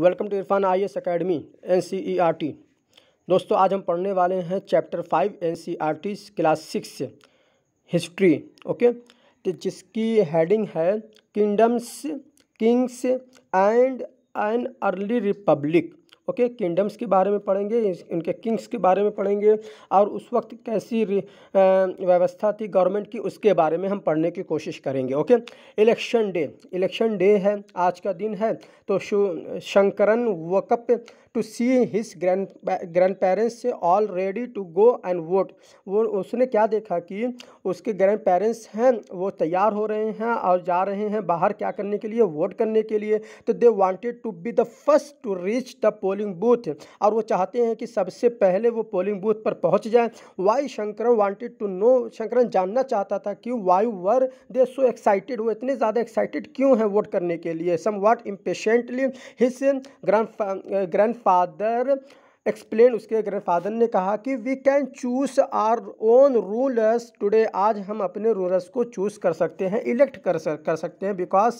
Welcome to Irfan I S academy N C E R T दोस्तों आज हम पढ़ने वाले हैं chapter five N C R T class six history okay तो जिसकी हेडिंग है kingdoms kings and an early republic okay kingdoms के बारे में पढ़ेंगे उनके किंग्स के बारे में पढ़ेंगे और उस वक्त कैसी व्यवस्था थी गवर्नमेंट की उसके बारे में हम पढ़ने की कोशिश करेंगे okay election day election day है आज का दिन है तो Shankaran woke up to see his grand grandparents all ready to go and vote वो उसने क्या देखा कि उसके ग्रैंड पेरेंट्स हैं वो तैयार हो रहे हैं और जा रहे हैं बाहर क्या करने के लिए वोट करने के लिए तो they wanted to be the first to reach the polling booth और वो चाहते हैं कि सबसे पहले वो पोलिंग बूथ पर पहुंच जाए why Shankaran wanted to know Shankaran जानना चाहता था कि why were they so excited वो इतने ज़्यादा एक्साइटेड क्यों हैं वोट करने के लिए somewhat impatiently his grand grandfather explain उसके ग्रैंडफादर ने कहा कि we can choose our own rulers today आज हम अपने रूलर्स को चूज़ कर सकते हैं इलेक्ट कर सक कर सकते हैं because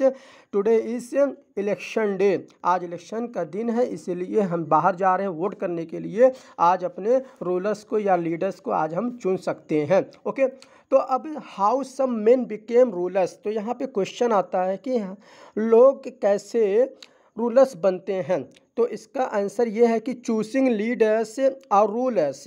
today is election day आज इलेक्शन का दिन है इसीलिए हम बाहर जा रहे हैं वोट करने के लिए आज अपने रूलर्स को या लीडर्स को आज हम चुन सकते हैं ओके तो अब how some men became rulers तो यहाँ पर क्वेश्चन आता है कि लोग कैसे रूलर्स बनते हैं तो इसका आंसर ये है कि चूसिंग लीडर्स और रूलर्स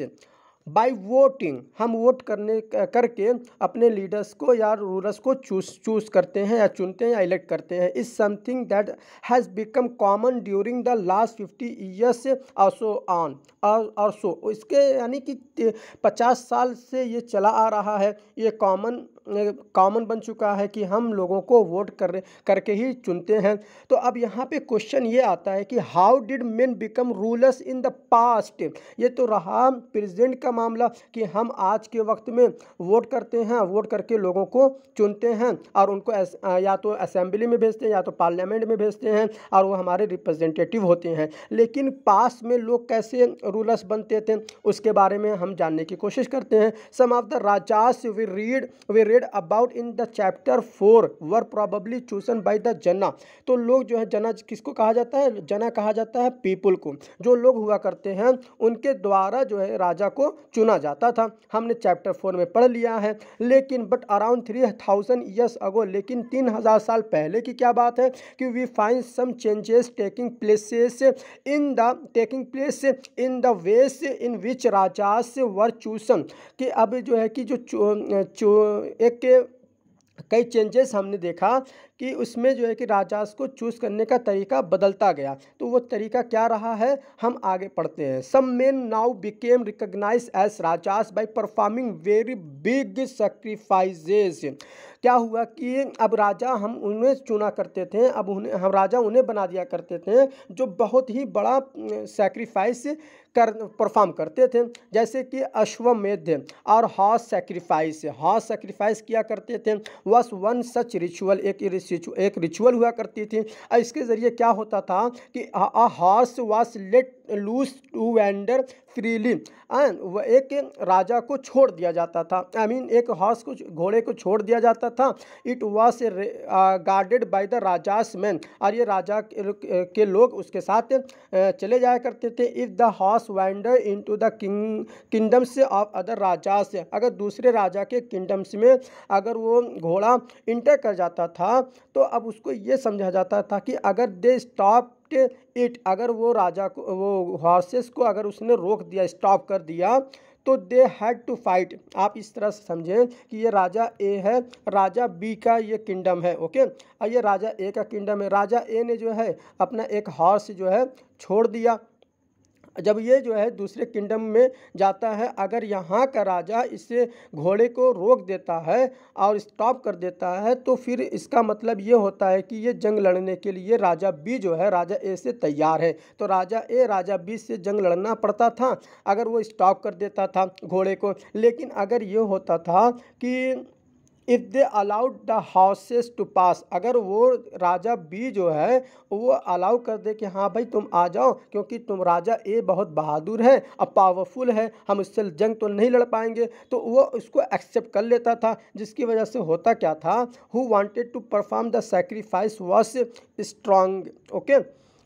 बाय वोटिंग हम वोट करने करके अपने लीडर्स को या रूलर्स को चूज चूज करते हैं या चुनते हैं या इलेक्ट करते हैं is something that has become common during the last fifty years also on or so इसके यानी कि पचास साल से ये चला आ रहा है ये कॉमन कॉमन बन चुका है कि हम लोगों को वोट कर करके ही चुनते हैं तो अब यहाँ पे क्वेश्चन ये आता है कि how did men become rulers in the past ये तो रहा प्रेजेंट का मामला कि हम आज के वक्त में वोट करते हैं वोट करके लोगों को चुनते हैं और उनको एस, या तो असेंबली में भेजते हैं या तो पार्लियामेंट में भेजते हैं और वो हमारे रिप्रेजेंटेटिव होते हैं लेकिन पास में लोग कैसे रूलर्स बनते थे उसके बारे में हम जानने की कोशिश करते हैं some of the rajas we read we read about in the chapter four were probably chosen by the jana तो लोग जो है जना किसको कहा जाता है जना कहा जाता है पीपल को जो लोग हुआ करते हैं उनके द्वारा जो है राजा को चुना जाता था हमने चैप्टर फोर में पढ़ लिया है लेकिन but around three thousand years ago लेकिन तीन हज़ार साल पहले की क्या बात है कि we find some changes taking places in the taking place in the ways in which rajas वर चूसन कि अब जो है कि जो चु, चु, एक कई चेंजेस हमने देखा कि उसमें जो है कि राजास को चूज़ करने का तरीका बदलता गया तो वो तरीका क्या रहा है हम आगे पढ़ते हैं some men now became recognise as rajas by performing very big sacrifices क्या हुआ कि अब राजा हम उन्हें चुना करते थे अब उन्हें हम राजा उन्हें बना दिया करते थे जो बहुत ही बड़ा सेक्रीफाइस कर परफॉर्म करते थे जैसे कि अश्वमेध और हॉर्स सेक्रीफाइस हॉर्स सेक्रीफाइस किया करते थे वस वन सच रिचुअल एक एक रिचुअल हुआ करती थी इसके ज़रिए क्या होता था कि horse was let loose to wander freely एक राजा को छोड़ दिया जाता था आई I मीन mean, एक हॉर्स को घोड़े को छोड़ दिया जाता था it was guarded by the rajas man और ये राजा के लोग उसके साथ चले जाया करते थे if the horse rajas wander to the king kingdoms of other rajas अगर दूसरे राजा के किंगडम्स में अगर वो घोड़ा इंटर कर जाता था तो अब उसको ये समझा जाता था कि अगर दे स्टॉप इट अगर वो राजा को वो हॉर्सेस को अगर उसने रोक दिया स्टॉप कर दिया तो दे हैड टू फाइट आप इस तरह से समझें कि ये राजा ए है राजा बी का ये किंगडम है ओके और ये राजा ए का किंगडम है राजा ए ने जो है अपना एक हॉर्स जो है छोड़ दिया जब ये जो है दूसरे किंगडम में जाता है अगर यहाँ का राजा इसे घोड़े को रोक देता है और स्टॉप कर देता है तो फिर इसका मतलब ये होता है कि ये जंग लड़ने के लिए राजा बी जो है राजा ए से तैयार है तो राजा ए राजा बी से जंग लड़ना पड़ता था अगर वो स्टॉप कर देता था घोड़े को लेकिन अगर ये होता था कि if they allowed the horses to pass अगर वो राजा बी जो है वो अलाउ कर दे कि हाँ भाई तुम आ जाओ क्योंकि तुम राजा ए बहुत बहादुर है और पावरफुल है हम उससे जंग तो नहीं लड़ पाएंगे तो वो उसको एक्सेप्ट कर लेता था जिसकी वजह से होता क्या था who wanted to perform the sacrifice was strong okay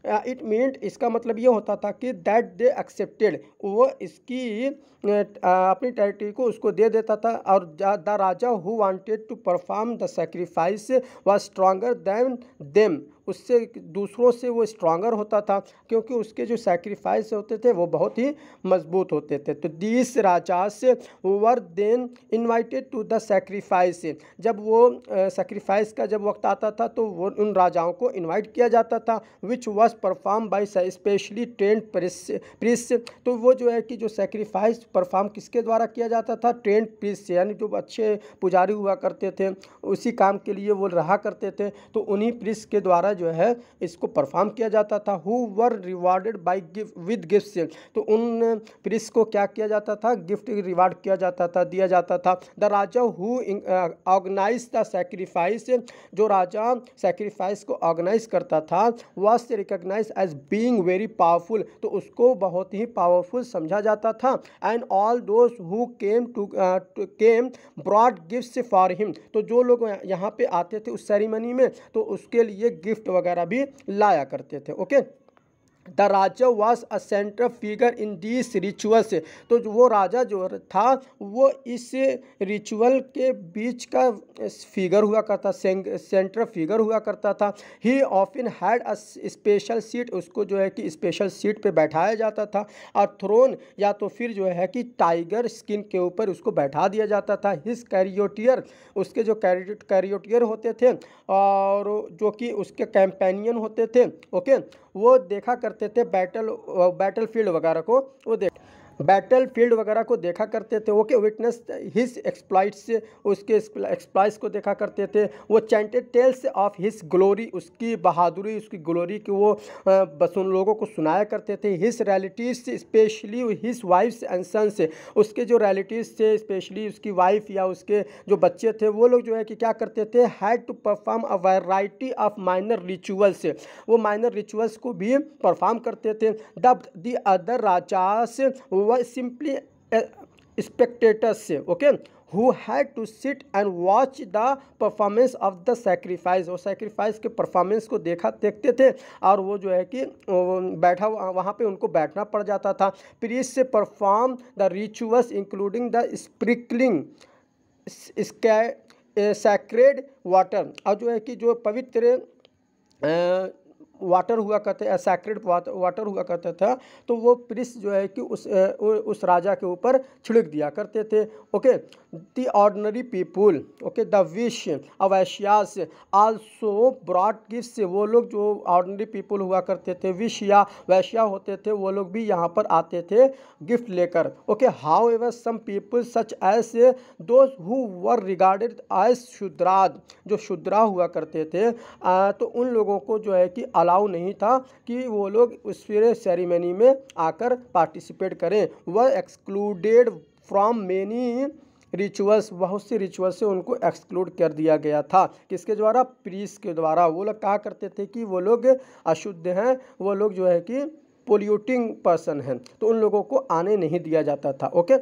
it uh, meant इसका मतलब ये होता था कि दैट दे एक्सेप्टेड वो इसकी uh, uh, अपनी टेरिटरी को उसको दे देता था और the raja who wanted to perform the sacrifice was stronger than them उससे दूसरों से वो स्ट्रांगर होता था क्योंकि उसके जो सेक्रीफाइस होते थे वो बहुत ही मजबूत होते थे तो these rajas were then invited to the sacrifice जब वो सेक्रीफाइस का जब वक्त आता था तो वो उन राजाओं को इन्वाइट किया जाता था which was perform by specially trained priests तो वो जो है कि जो सेक्रीफाइस परफॉर्म किसके द्वारा किया जाता था ट्रेंड प्रिस यानी जो अच्छे पुजारी हुआ करते थे उसी काम के लिए वो रहा करते थे तो उन्हीं प्रिस के द्वारा द्वारा जो है इसको परफॉर्म किया जाता था who were rewarded by gift with gift तो उन प्रिस को क्या किया जाता था गिफ्ट रिवार्ड किया जाता था दिया जाता था the raja who organise the sacrifice जो राजा सेक्रीफाइस को ऑर्गेनाइज करता था was recognise as being very powerful तो उसको बहुत ही पावरफुल समझा जाता था and all those who came to came brought gift for him तो जो लोग यहाँ पे आते थे उस सेरेमनी में तो उसके लिए गिफ्ट गिफ्ट वगैरह भी लाया करते थे okay the raja was a central figure in this rituals तो वो राजा जो था वो इस रिचुअल के बीच का फिगर हुआ करता सेंट्रल फिगर हुआ करता था he often had a special seat उसको जो है कि स्पेशल सीट पे बैठाया जाता था और थ्रोन या तो फिर जो है कि टाइगर स्किन के ऊपर उसको बैठा दिया जाता था हिस कैरियोटियर उसके जो कैरियोटियर होते थे और जो कि उसके कैंपेनियन होते थे ओके वो देखा करते थे बैटल बैटल फील्ड वगैरह को वो देख बैटल फील्ड वगैरह को देखा करते थे ओके विटनेस हिज एक्सप्लाइट्स उसके एक्सप्लाइट्स को देखा करते थे वो chanted tales of his glory उसकी बहादुरी उसकी ग्लोरी की वो बस उन लोगों को सुनाया करते थे his realities specially his wives and sons उसके जो रियलिटीज़ थे स्पेशली उसकी वाइफ या उसके जो बच्चे थे वो लोग जो है कि क्या करते थे had to perform a variety of minor rituals वो माइनर रिचुअल्स को भी परफॉर्म करते थे दब दी अदर राजास वह सिंपली स्पेक्टेटर्स से okay who had to sit and watch the performance of the sacrifice वो सेक्रीफाइस के परफॉर्मेंस को देखा देखते थे और वो जो है कि बैठा वहाँ पर उनको बैठना पड़ जाता था प्रीस से perform the rituals including the sprinkling sacred water और जो है कि जो पवित्र uh, वाटर हुआ करते सैक्रेड वाटर हुआ करते थे तो वो प्रिस जो है कि उस उस राजा के ऊपर छिड़क दिया करते थे okay the ordinary people okay the vish vaishyas also brought gift वो लोग जो ऑर्डनरी पीपुल हुआ करते थे विश या वैश्या होते थे वो लोग भी यहाँ पर आते थे गिफ्ट लेकर okay however some people such as though were regarded as शुद्राद जो शुद्रा हुआ करते थे आ, तो उन लोगों को जो है कि अलाउ नहीं था कि वो लोग उस फिर सेरेमनी में आकर पार्टिसिपेट करें वह एक्सक्लूडेड फ्रॉम मेनी रिचुअल्स बहुत सी रिचुअल से उनको एक्सक्लूड कर दिया गया था किसके द्वारा प्रीस के द्वारा वो लोग कहा करते थे कि वो लोग अशुद्ध हैं वो लोग जो है कि पोल्यूटिंग पर्सन हैं तो उन लोगों को आने नहीं दिया जाता था ओके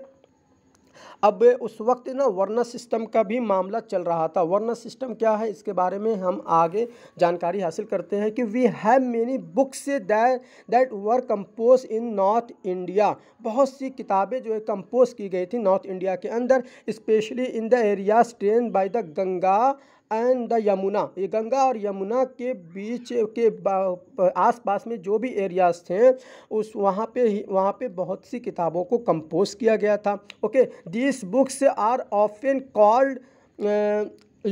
अब उस वक्त ना वर्ना सिस्टम का भी मामला चल रहा था वर्ना सिस्टम क्या है इसके बारे में हम आगे जानकारी हासिल करते हैं कि we have many books that were compose in north India बहुत सी किताबें जो है कंपोज की गई थी नॉर्थ इंडिया के अंदर specially in the area drained by the Ganga and the Yamuna ये गंगा और यमुना के बीच के आसपास में जो भी एरियाज थे उस वहाँ पे ही वहाँ पे बहुत सी किताबों को कंपोज किया गया था okay this books are often called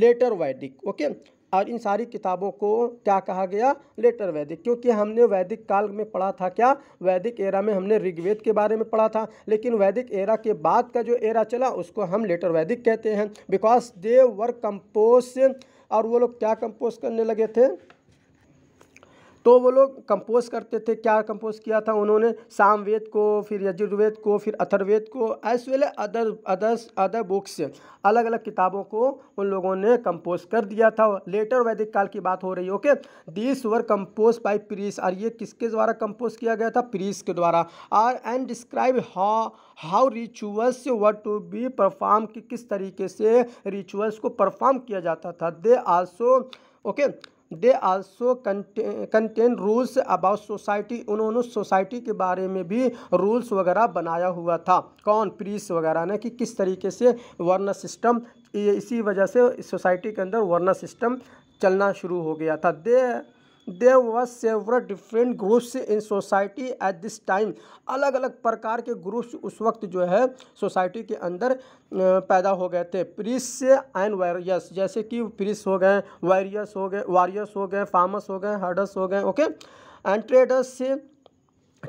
later Vedic okay और इन सारी किताबों को क्या कहा गया लेटर वैदिक क्योंकि हमने वैदिक काल में पढ़ा था क्या वैदिक एरा में हमने ऋग्वेद के बारे में पढ़ा था लेकिन वैदिक एरा के बाद का जो एरा चला उसको हम लेटर वैदिक कहते हैं बिकॉज दे वर कंपोज और वो लोग क्या कंपोज करने लगे थे तो वो लोग कंपोज करते थे क्या कंपोज किया था उन्होंने सामवेद को फिर यजुर्वेद को फिर अथर्वेद को as well other others other books अलग अलग किताबों को उन लोगों ने कंपोज कर दिया था लेटर वैदिक काल की बात हो रही है okay this were compose by priests और ये किसके द्वारा कंपोज किया गया था प्रीस के द्वारा are and describe how how rituals what to be perform किस तरीके से रिचुअल्स को परफॉर्म किया जाता था they also okay okay, they also contain rules about society उन्होंने सोसाइटी के बारे में भी रूल्स वगैरह बनाया हुआ था कौन प्रीस वगैरह ने कि किस तरीके से वर्ना सिस्टम इसी वजह से सोसाइटी के अंदर वर्ना सिस्टम चलना शुरू हो गया था they there was several different groups in society at this time अलग अलग प्रकार के ग्रुप्स उस वक्त जो है सोसाइटी के अंदर पैदा हो गए थे प्रिस एंड वायरियस जैसे कि प्रिस हो गए वायरियस हो गए वारियस हो गए फार्मस हो गए हर्डर्स हो गए okay and traders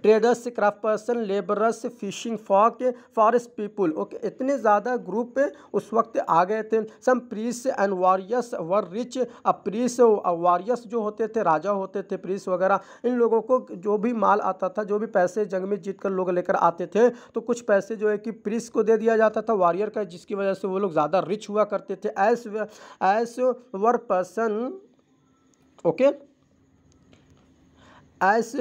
traders craft person labourers fishing folk forest people okay इतने ज़्यादा ग्रुप उस वक्त आ गए थे some priests and warriors were rich अब प्रीस वॉरियर्स जो होते थे राजा होते थे प्रीस वगैरह इन लोगों को जो भी माल आता था जो भी पैसे जंग में जीत कर लोग लेकर आते थे तो कुछ पैसे जो है कि प्रीस को दे दिया जाता था वॉरियर का जिसकी वजह से वो लोग ज़्यादा रिच हुआ करते थे as as were person okay as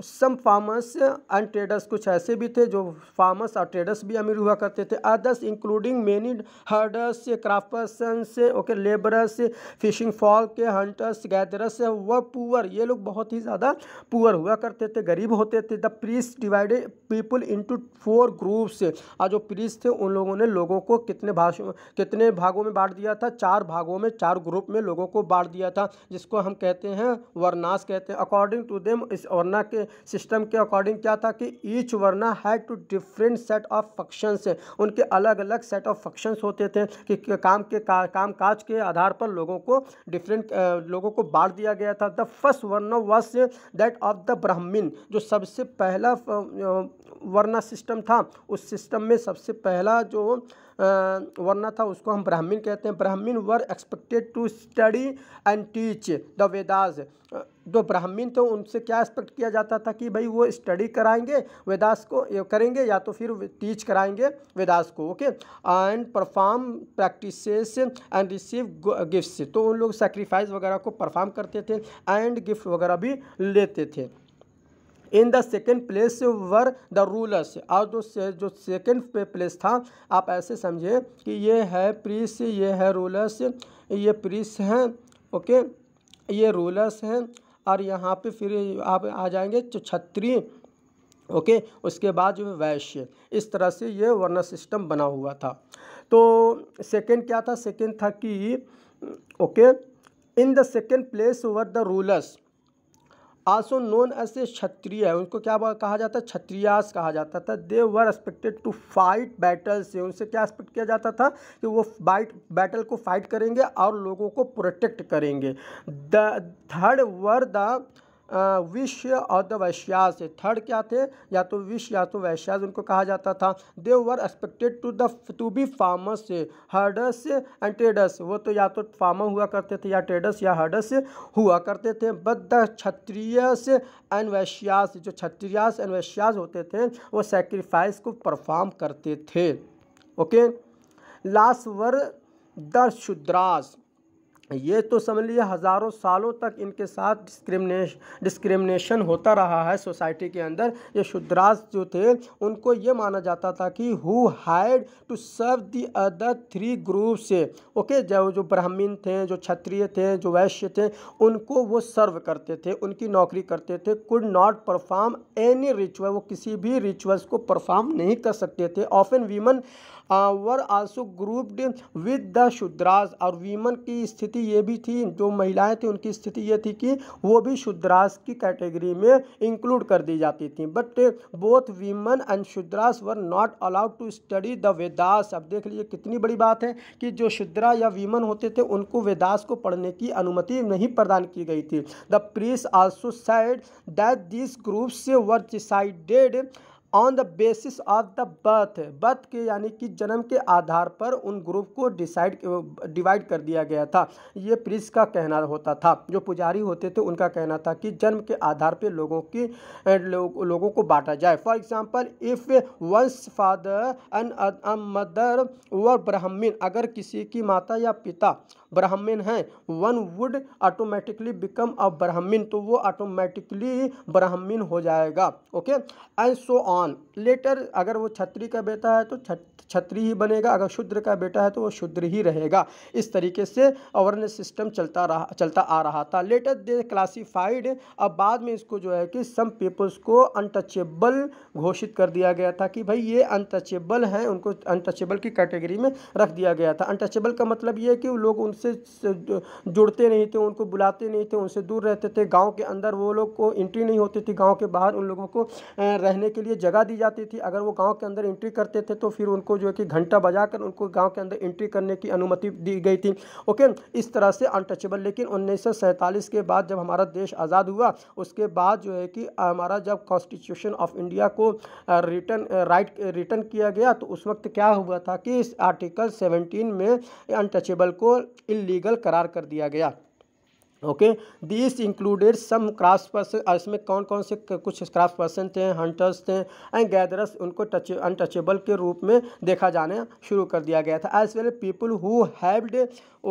some farmers and traders कुछ ऐसे भी थे जो फार्मर्स और ट्रेडर्स भी अमीर हुआ करते थे others including many herders craft okay labourers fishing folk के हंटर्स गैदरस व पुअर ये लोग बहुत ही ज़्यादा पुअर हुआ करते थे गरीब होते थे the priests divided people into four groups और जो प्रीस थे उन लोगों ने लोगों को कितने भाषा कितने भागों में बांट दिया था चार भागों में चार ग्रुप में लोगों को बांट दिया था जिसको हम कहते हैं वर्नास कहते हैं अकॉर्डिंग टू देम इस वरना के सिस्टम के अकॉर्डिंग क्या था कि each varna had to different set of functions उनके अलग अलग सेट ऑफ फंक्शंस होते थे कि काम के का, काम काज के आधार पर लोगों को डिफरेंट लोगों को बांट दिया गया था the first varna was that of the Brahmin जो सबसे पहला वर्ना सिस्टम था उस सिस्टम में सबसे पहला जो वरना था उसको हम ब्राह्मीण कहते हैं Brahmin were expected to study and teach the Vedas जो ब्राह्मीण थे उनसे क्या एक्सपेक्ट किया जाता था कि भाई वो स्टडी कराएंगे वेदास को करेंगे या तो फिर टीच कराएंगे वेदास को okay and perform practice and receive gifts तो उन लोग सेक्रीफाइस वगैरह को परफॉर्म करते थे एंड गिफ्ट वगैरह भी लेते थे in the second place were the rulers और जो से, जो सेकेंड पे प्लेस था आप ऐसे समझे कि ये है प्रीस ये है रूलर्स ये प्रीस हैं ओके ये रूलर्स हैं और यहाँ पे फिर आप आ जाएंगे छत्री ओके उसके बाद जो है वैश्य इस तरह से ये वर्णर सिस्टम बना हुआ था तो सेकेंड क्या था सेकेंड था कि okay in the second place were the rulers also known as a Kshatriya है उनको क्या कहा जाता है क्षत्रियास कहा जाता था they were expected to fight battle से उनसे क्या एक्सपेक्ट किया जाता था कि वो बाइट बैटल को फाइट करेंगे और लोगों को प्रोटेक्ट करेंगे द थर्ड वर द विश्व और द वैश्यास थर्ड क्या थे या तो विश्व या तो वैश्यास उनको कहा जाता था they were expected to the to be farmers herders and traders वो तो या तो फार्मर हुआ करते थे या ट्रेडर्स या हर्डस हुआ करते थे but the Kshatriyas and Vaishyas जो क्षत्रियास एंड वैश्यास होते थे वो सेक्रीफाइस को परफॉर्म करते थे okay last were the Shudras ये तो समझ लीजिए हज़ारों सालों तक इनके साथ डिस्क्रिमिनेश डिस्क्रिमिनेशन होता रहा है सोसाइटी के अंदर ये शुद्राज जो थे उनको ये माना जाता था कि who had to serve the other three group से ओके जो जो ब्राह्मीण थे जो क्षत्रिय थे जो वैश्य थे उनको वो सर्व करते थे उनकी नौकरी करते थे could not perform any ritual वो किसी भी रिचुअल्स को परफॉर्म नहीं कर सकते थे often women were also grouped with the Shudras और वीमन की स्थिति ये भी थी जो महिलाएं थी उनकी स्थिति ये थी कि वो भी शुद्रास की कैटेगरी में इंक्लूड कर दी जाती थी but both women and Shudras were not allowed to study the Vedas अब देख लीजिए कितनी बड़ी बात है कि जो शुद्रा या वीमन होते थे उनको वेदास को पढ़ने की अनुमति नहीं प्रदान की गई थी the priests also said that this groups were decided on the basis of the birth birth के यानी कि जन्म के आधार पर उन ग्रुप को डिसाइड डिवाइड कर दिया गया था ये प्रिस का कहना होता था जो पुजारी होते थे उनका कहना था कि जन्म के आधार पर लोगों की लो, लोगों को बांटा जाए for example if one's father and mother were Brahmin अगर किसी की माता या पिता ब्राह्मीन हैं one would automatically become a Brahmin तो वो ऑटोमेटिकली ब्राह्मीन हो जाएगा ओके एंड सो ऑन समान लेटर अगर वो छत्री का बेटा है तो छत्री ही बनेगा अगर शूद्र का बेटा है तो वो शूद्र ही रहेगा इस तरीके से अवर्नेस सिस्टम चलता रहा चलता आ रहा था लेटर दे क्लासीफाइड अब बाद में इसको जो है कि सम पीपल्स को अनटचेबल घोषित कर दिया गया था कि भाई ये अनटचेबल हैं उनको अनटचेबल की कैटेगरी में रख दिया गया था अनटचेबल का मतलब ये है कि लोग उनसे जुड़ते नहीं थे उनको बुलाते नहीं थे उनसे दूर रहते थे गाँव के अंदर वो लोग को एंट्री नहीं होती थी गाँव के बाहर उन लोगों को रहने के लिए जगह जगह दी जाती थी अगर वो गांव के अंदर एंट्री करते थे तो फिर उनको जो है कि घंटा बजाकर उनको गांव के अंदर एंट्री करने की अनुमति दी गई थी ओके इस तरह से अनटचेबल लेकिन उन्नीस के बाद जब हमारा देश आज़ाद हुआ उसके बाद जो है कि हमारा जब कॉन्स्टिट्यूशन ऑफ इंडिया को रिटर्न राइट रिटर्न किया गया तो उस वक्त क्या हुआ था कि इस आर्टिकल सेवनटीन में अनटचेबल को इलीगल करार कर दिया गया okay this included some craft person इसमें कौन कौन से कुछ क्राफ्ट पर्सन थे हंटर्स थे एंड गैदरस उनको टच अनटचेबल के रूप में देखा जाने शुरू कर दिया गया था एज वेल पीपल हु हैव्ड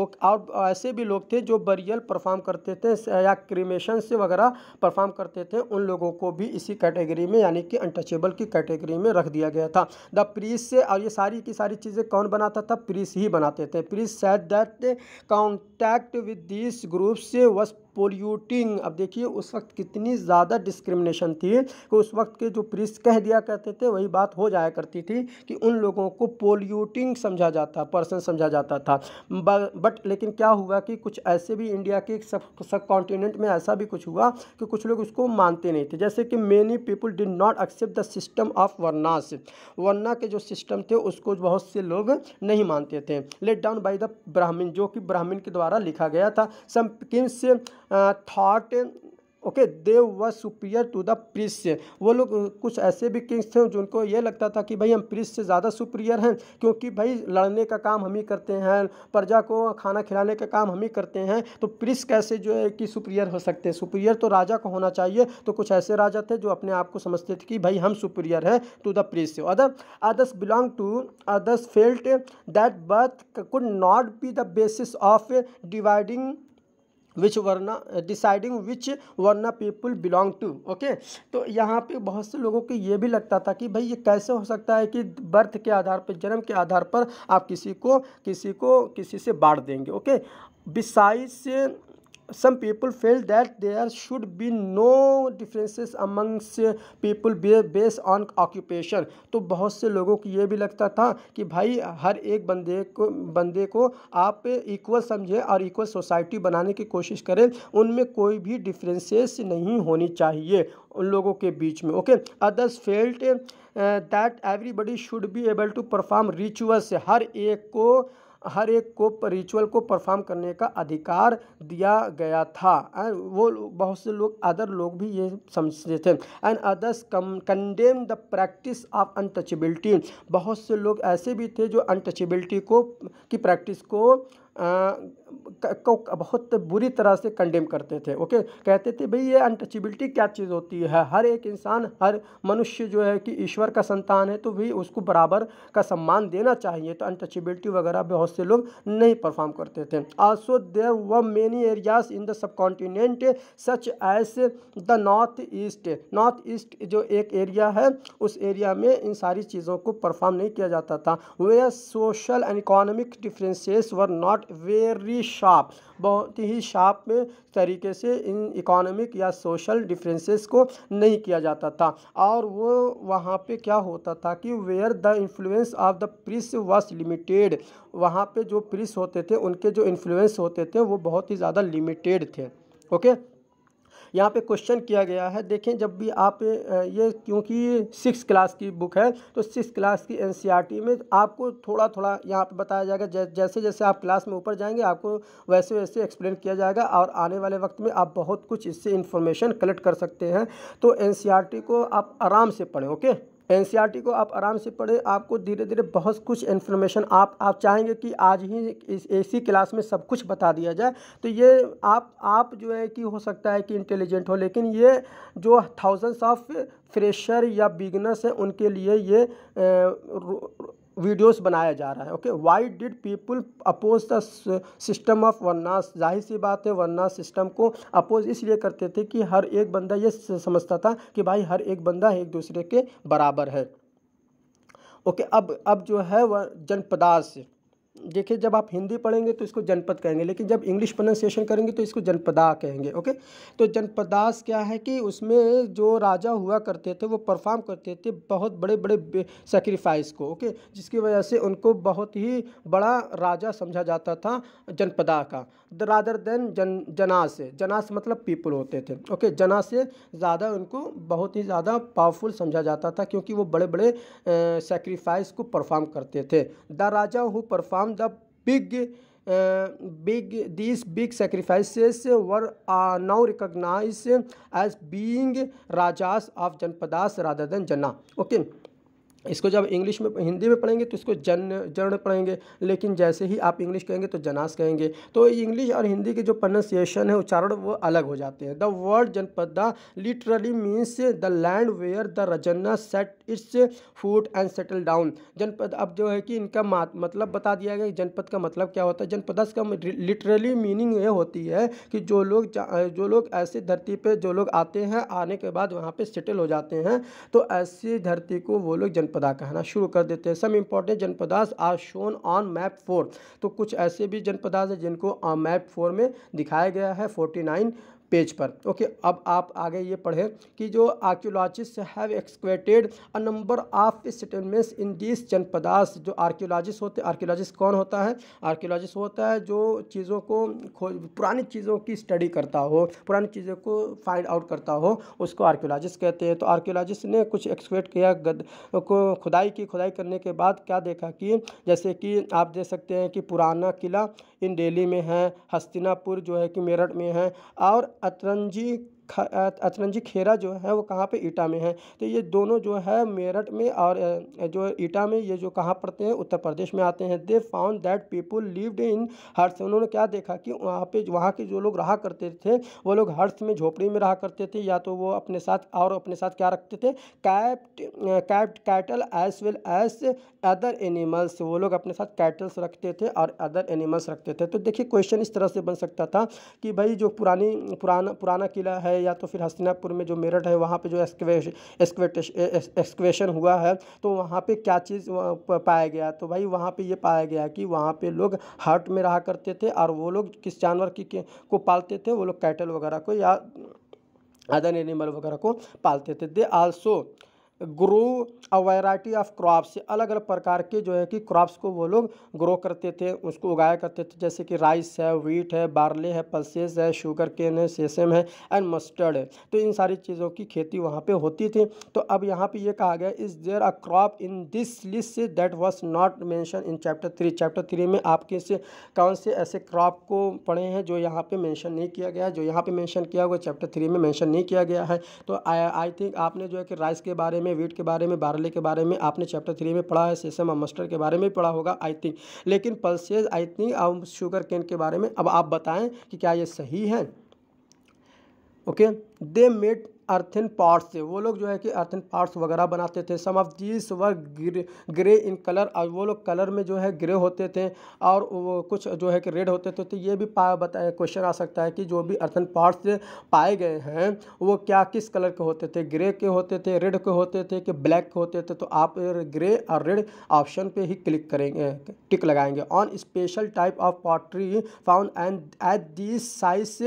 और ऐसे भी लोग थे जो बरियल परफॉर्म करते थे या क्रीमेशन से वगैरह परफॉर्म करते थे उन लोगों को भी इसी कैटेगरी में यानी कि अनटचेबल की कैटेगरी में रख दिया गया था द प्रीस से और ये सारी की सारी चीज़ें कौन बनाता था प्रीस ही बनाते थे priests said that contact with this groups was polluting अब देखिए उस वक्त कितनी ज़्यादा डिस्क्रिमिनेशन थी कि उस वक्त के जो प्रिस्ट कह दिया करते थे वही बात हो जाया करती थी कि उन लोगों को पोल्यूटिंग समझा जाता पर्सन समझा जाता था बट लेकिन क्या हुआ कि कुछ ऐसे भी इंडिया के सब सब कॉन्टिनेंट में ऐसा भी कुछ हुआ कि कुछ लोग उसको मानते नहीं थे जैसे कि many people did not accept the system of varnas varna के जो सिस्टम थे उसको बहुत से लोग नहीं मानते थे laid down by the Brahmin जो कि ब्राह्मीण के द्वारा लिखा गया था some kings thought okay they were superior to the प्रिस वो लोग कुछ ऐसे भी किंग्स थे जिनको ये लगता था कि भाई हम प्रिस से ज़्यादा सुपीरियर हैं क्योंकि भाई लड़ने का काम हम ही करते हैं प्रजा को खाना खिलाने का काम हम ही करते हैं तो प्रिस कैसे जो है कि सुपीरियर हो सकते हैं सुपीरियर तो राजा को होना चाहिए तो कुछ ऐसे राजा थे जो अपने आप को समझते थे कि भाई हम सुपीरियर हैं to the priests other others belong to others felt that birth could not be the basis of dividing which varna deciding which varna people belong to okay तो यहाँ पे बहुत से लोगों को ये भी लगता था कि भाई ये कैसे हो सकता है कि बर्थ के आधार पर जन्म के आधार पर आप किसी को किसी को किसी से बांट देंगे ओके बिसाइज से some people felt that there should be no differences amongst people based on occupation तो बहुत से लोगों को ये भी लगता था कि भाई हर एक बंदे को बंदे को आप इक्वल समझें और इक्वल सोसाइटी बनाने की कोशिश करें उनमें कोई भी डिफरेंसेस नहीं होनी चाहिए उन लोगों के बीच में okay others felt that everybody should be able to perform rituals हर एक को हर एक को रिचुअल को परफॉर्म करने का अधिकार दिया गया था एंड वो बहुत से लोग अदर लोग भी ये समझते थे and others come condemned the practice of untouchability बहुत से लोग ऐसे भी थे जो अनटचबिलिटी को की प्रैक्टिस को को बहुत बुरी तरह से कंडेम करते थे ओके कहते थे भाई ये अनटचिबिलिटी क्या चीज़ होती है हर एक इंसान हर मनुष्य जो है कि ईश्वर का संतान है तो भी उसको बराबर का सम्मान देना चाहिए तो अनटचबिलिटी वगैरह बहुत से लोग नहीं परफॉर्म करते थे also there were many areas in the subcontinent such as the north east north east जो एक एरिया है उस एरिया में इन सारी चीज़ों को परफॉर्म नहीं किया जाता था where social and economic differences were not very ही शार्प बहुत ही शार्प में तरीके से इन इकोनॉमिक या सोशल डिफरेंसेस को नहीं किया जाता था और वो वहाँ पे क्या होता था कि where the influence of the priests was limited वहाँ पे जो प्रिस होते थे उनके जो इन्फ्लुएंस होते थे वो बहुत ही ज़्यादा लिमिटेड थे ओके okay? यहाँ पे क्वेश्चन किया गया है देखें जब भी आप ये क्योंकि सिक्स क्लास की बुक है तो सिक्स क्लास की एन e में आपको थोड़ा थोड़ा यहाँ पर बताया जाएगा जै, जैसे जैसे आप क्लास में ऊपर जाएंगे आपको वैसे वैसे एक्सप्लेन किया जाएगा और आने वाले वक्त में आप बहुत कुछ इससे इन्फॉर्मेशन कलेक्ट कर सकते हैं तो एन e को आप आराम से पढ़ें ओके एन को आप आराम से पढ़ें आपको धीरे धीरे बहुत कुछ इन्फॉर्मेशन आप आप चाहेंगे कि आज ही इस एसी क्लास में सब कुछ बता दिया जाए तो ये आप आप जो है कि हो सकता है कि इंटेलिजेंट हो लेकिन ये जो थाउजेंड्स ऑफ फ्रेशर या बिगनर्स हैं उनके लिए ये वीडियोस बनाया जा रहा है okay why did people oppose the system of varna जाहिर सी बात है वरना सिस्टम को अपोज इसलिए करते थे कि हर एक बंदा ये समझता था कि भाई हर एक बंदा एक दूसरे के बराबर है ओके अब अब जो है वह जनपदार्थ देखिए जब आप हिंदी पढ़ेंगे तो इसको जनपद कहेंगे लेकिन जब इंग्लिश प्रोनाउंसिएशन करेंगे तो इसको जनपदा कहेंगे ओके तो जनपदास क्या है कि उसमें जो राजा हुआ करते थे वो परफॉर्म करते थे बहुत बड़े बड़े सेक्रीफाइस को ओके जिसकी वजह से उनको बहुत ही बड़ा राजा समझा जाता था जनपदा का रादर देन जन जनास जनास मतलब पीपल होते थे ओके जना से ज़्यादा उनको बहुत ही ज़्यादा पावरफुल समझा जाता था क्योंकि वो बड़े बड़े सेक्रीफाइस को परफॉर्म करते थे the raja who perform the big big this big sacrifices were are now recognise as being rajas of janapadas rather than जन्ना ओके इसको जब इंग्लिश में हिंदी में पढ़ेंगे तो इसको जन जर्ण पढ़ेंगे लेकिन जैसे ही आप इंग्लिश कहेंगे तो जनास कहेंगे तो इंग्लिश और हिंदी के जो प्रोनाउंसिएशन है उच्चारण वो अलग हो जाते हैं the word the literally means the land where the jana set its foot and settle down janapada अब जो है कि इनका मतलब बता दिया गया जनपद का मतलब क्या होता है जनपदस का लिटरली मीनिंग ये होती है कि जो लोग जो लोग ऐसे धरती पर जो लोग आते हैं आने के बाद वहाँ पर सेटल हो जाते हैं तो ऐसी धरती को वो लोग जनपद जनपदा कहना शुरू कर देते हैं some important janapadas are shown on map four तो कुछ ऐसे भी जनपदास हैं जिनको मैप फोर में दिखाया गया है फोर्टी नाइन पेज पर ओके अब आप आगे ये पढ़ें कि जो archaeologist have excavated a number of settlements in this janapadas जो आर्क्योलॉजिस्ट होते आर्क्योलॉजिस्ट कौन होता है आर्क्योलॉजिस्ट होता है जो चीज़ों को खोज पुरानी चीज़ों की स्टडी करता हो पुरानी चीज़ों को फाइंड आउट करता हो उसको आर्क्योलॉजिस्ट कहते हैं तो आर्क्योलॉजिस्ट ने कुछ एक्सक्वेट किया गद को खुदाई की खुदाई करने के बाद क्या देखा कि जैसे कि आप देख सकते हैं कि पुराना किला इन दिल्ली में है हस्तिनापुर जो है कि मेरठ में है और अतरंजी अचरंजी खेरा जो है वो कहाँ पे ईटा में है तो ये दोनों जो है मेरठ में और जो ईटा में ये जो कहाँ पड़ते हैं उत्तर प्रदेश में आते हैं they found that people lived in huts उन्होंने क्या देखा कि वहाँ पे वहाँ के जो लोग रहा करते थे वो लोग हर्ष में झोपड़ी में रहा करते थे या तो वो अपने साथ और अपने साथ क्या रखते थे kept kept cattle as well as other animals वो लोग अपने साथ कैटल्स रखते थे और अदर एनिमल्स रखते थे तो देखिए क्वेश्चन इस तरह से बन सकता था कि भाई जो पुरानी पुराना पुराना किला है है या तो फिर हस्तिनापुर में जो मेरठ है वहाँ पे जो एक्सकवेशन एक्सकवेशन हुआ है तो वहाँ पे क्या चीज़ पाया गया तो भाई वहाँ पे ये पाया गया कि वहाँ पे लोग हट में रहा करते थे और वो लोग किस जानवर की को पालते थे वो लोग कैटल वगैरह को या अदर एनिमल वगैरह को पालते थे they also grow variety of crops अलग अलग प्रकार के जो है कि क्रॉप्स को वो लोग ग्रो करते थे उसको उगाया करते थे जैसे कि राइस है वीट है बार्ले है पल्सेस है शुगर केन है सेसम है एंड मस्टर्ड है तो इन सारी चीज़ों की खेती वहाँ पे होती थी तो अब यहाँ पे ये यह कहा गया is there a crop in this list that was not mention in chapter three chapter three में आपके से कौन से ऐसे क्रॉप को पढ़े हैं जो यहाँ पर मैंशन नहीं किया गया जो यहाँ पर मैंशन किया हुआ चैप्टर थ्री में मैंशन नहीं किया गया है तो आई थिंक आपने जो है कि राइस के बारे में में वीट के बारे में बारले के बारे में आपने चैप्टर थ्री में पढ़ा है सेसम और मस्टर्ड के बारे में पढ़ा होगा आई थिंक लेकिन पल्सेज आई थिंक और शुगर कैन के बारे में अब आप बताएं कि क्या ये सही है okay they made earthen pots थे वो लोग जो है कि अर्थन पार्ट्स वगैरह बनाते थे some of this were grey grey in colour और वो लोग कलर में जो है ग्रे होते थे और वो कुछ जो है कि रेड होते थे तो ये भी पा बताया क्वेश्चन आ सकता है कि जो भी अर्थन पार्ट्स पाए गए हैं वो क्या किस कलर के होते थे ग्रे के होते थे रेड के होते थे कि ब्लैक के होते थे तो आप ग्रे और रेड ऑप्शन पर ही क्लिक करेंगे टिक लगाएंगे on special type of pottery found and at this साइज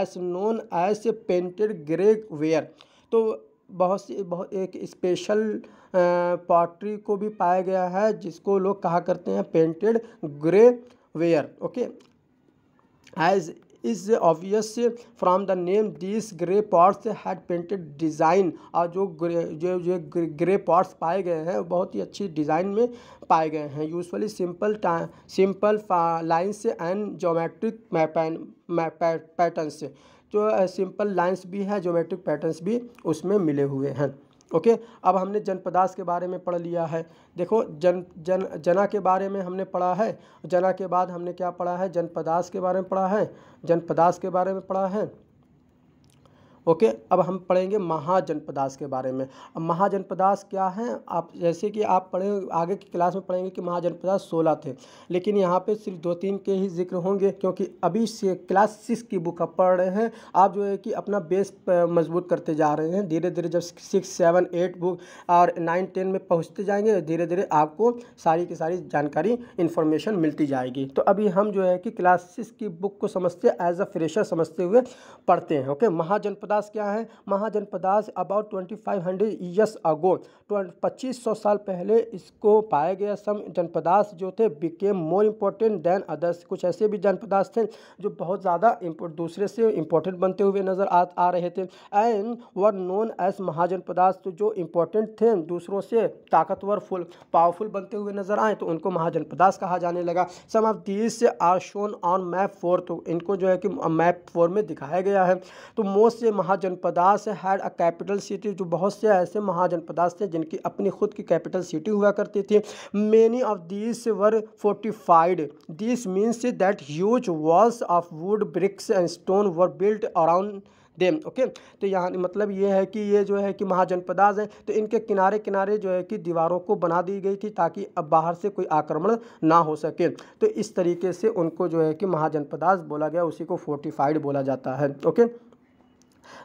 as known as painted grey ware है तो बहुत सी बहुत एक स्पेशल पॉटरी को भी पाया गया है जिसको लोग कहा करते हैं painted grey ware okay as is obvious from the name this grey pots had painted design और जो ग्रे जो जो ग्रे पॉट्स पाए गए हैं बहुत ही अच्छी डिज़ाइन में पाए गए हैं usually simple simple lines and geometric pattern से जो सिंपल लाइंस भी है ज्योमेट्रिक पैटर्न्स भी उसमें मिले हुए हैं ओके अब हमने जनपदास के बारे में पढ़ लिया है देखो जन जन जना के बारे में हमने पढ़ा है जना के बाद हमने क्या पढ़ा है जनपदास के बारे में पढ़ा है जनपदास के बारे में पढ़ा है ओके अब हम पढ़ेंगे महाजनपदास के बारे में अब महाजनपदास क्या है आप जैसे कि आप पढ़े आगे की क्लास में पढ़ेंगे कि महाजनपदास सोलह थे लेकिन यहाँ पे सिर्फ दो तीन के ही जिक्र होंगे क्योंकि अभी से क्लास सिक्स की बुक आप पढ़ रहे हैं आप जो है कि अपना बेस मजबूत करते जा रहे हैं धीरे धीरे जब सिक्स सेवन एट बुक और नाइन टेन में पहुँचते जाएंगे धीरे धीरे आपको सारी की सारी जानकारी इन्फॉर्मेशन मिलती जाएगी तो अभी हम जो है कि क्लास सिक्स की बुक को समझते एज अ फ्रेशर समझते हुए पढ़ते हैं ओके महाजनपद महाजनपदास क्या है mahajanapadas about twenty five hundred years ago पच्चीस सौ साल पहले इसको पाया गया सम जनपदास जो थे became more important than others कुछ ऐसे भी जनपदास थे जो बहुत ज़्यादा दूसरे से इम्पोर्टेंट बनते हुए नज़र आ, आ रहे थे and were known as mahajanapadas तो जो इम्पोर्टेंट थे दूसरों से ताकतवर फुल पावरफुल बनते हुए नज़र आए तो उनको महाजनपदास कहा जाने लगा सम ऑफ दीज से are shown on map four तो इनको जो है कि मैप फोर में दिखाया गया है तो मोस्ट से mahajanapadas had a capital city जो बहुत से ऐसे महाजनपदास थे जिनकी अपनी खुद की कैपिटल सिटी हुआ करती थी many of this were fortified this means that huge walls of wood bricks and stone were built around them okay तो यहाँ मतलब ये है कि ये जो है कि महाजनपदाज हैं तो इनके किनारे किनारे जो है कि दीवारों को बना दी गई थी ताकि अब बाहर से कोई आक्रमण ना हो सके तो इस तरीके से उनको जो है कि महाजनपदाज बोला गया उसी को फोर्टिफाइड बोला जाता है ओके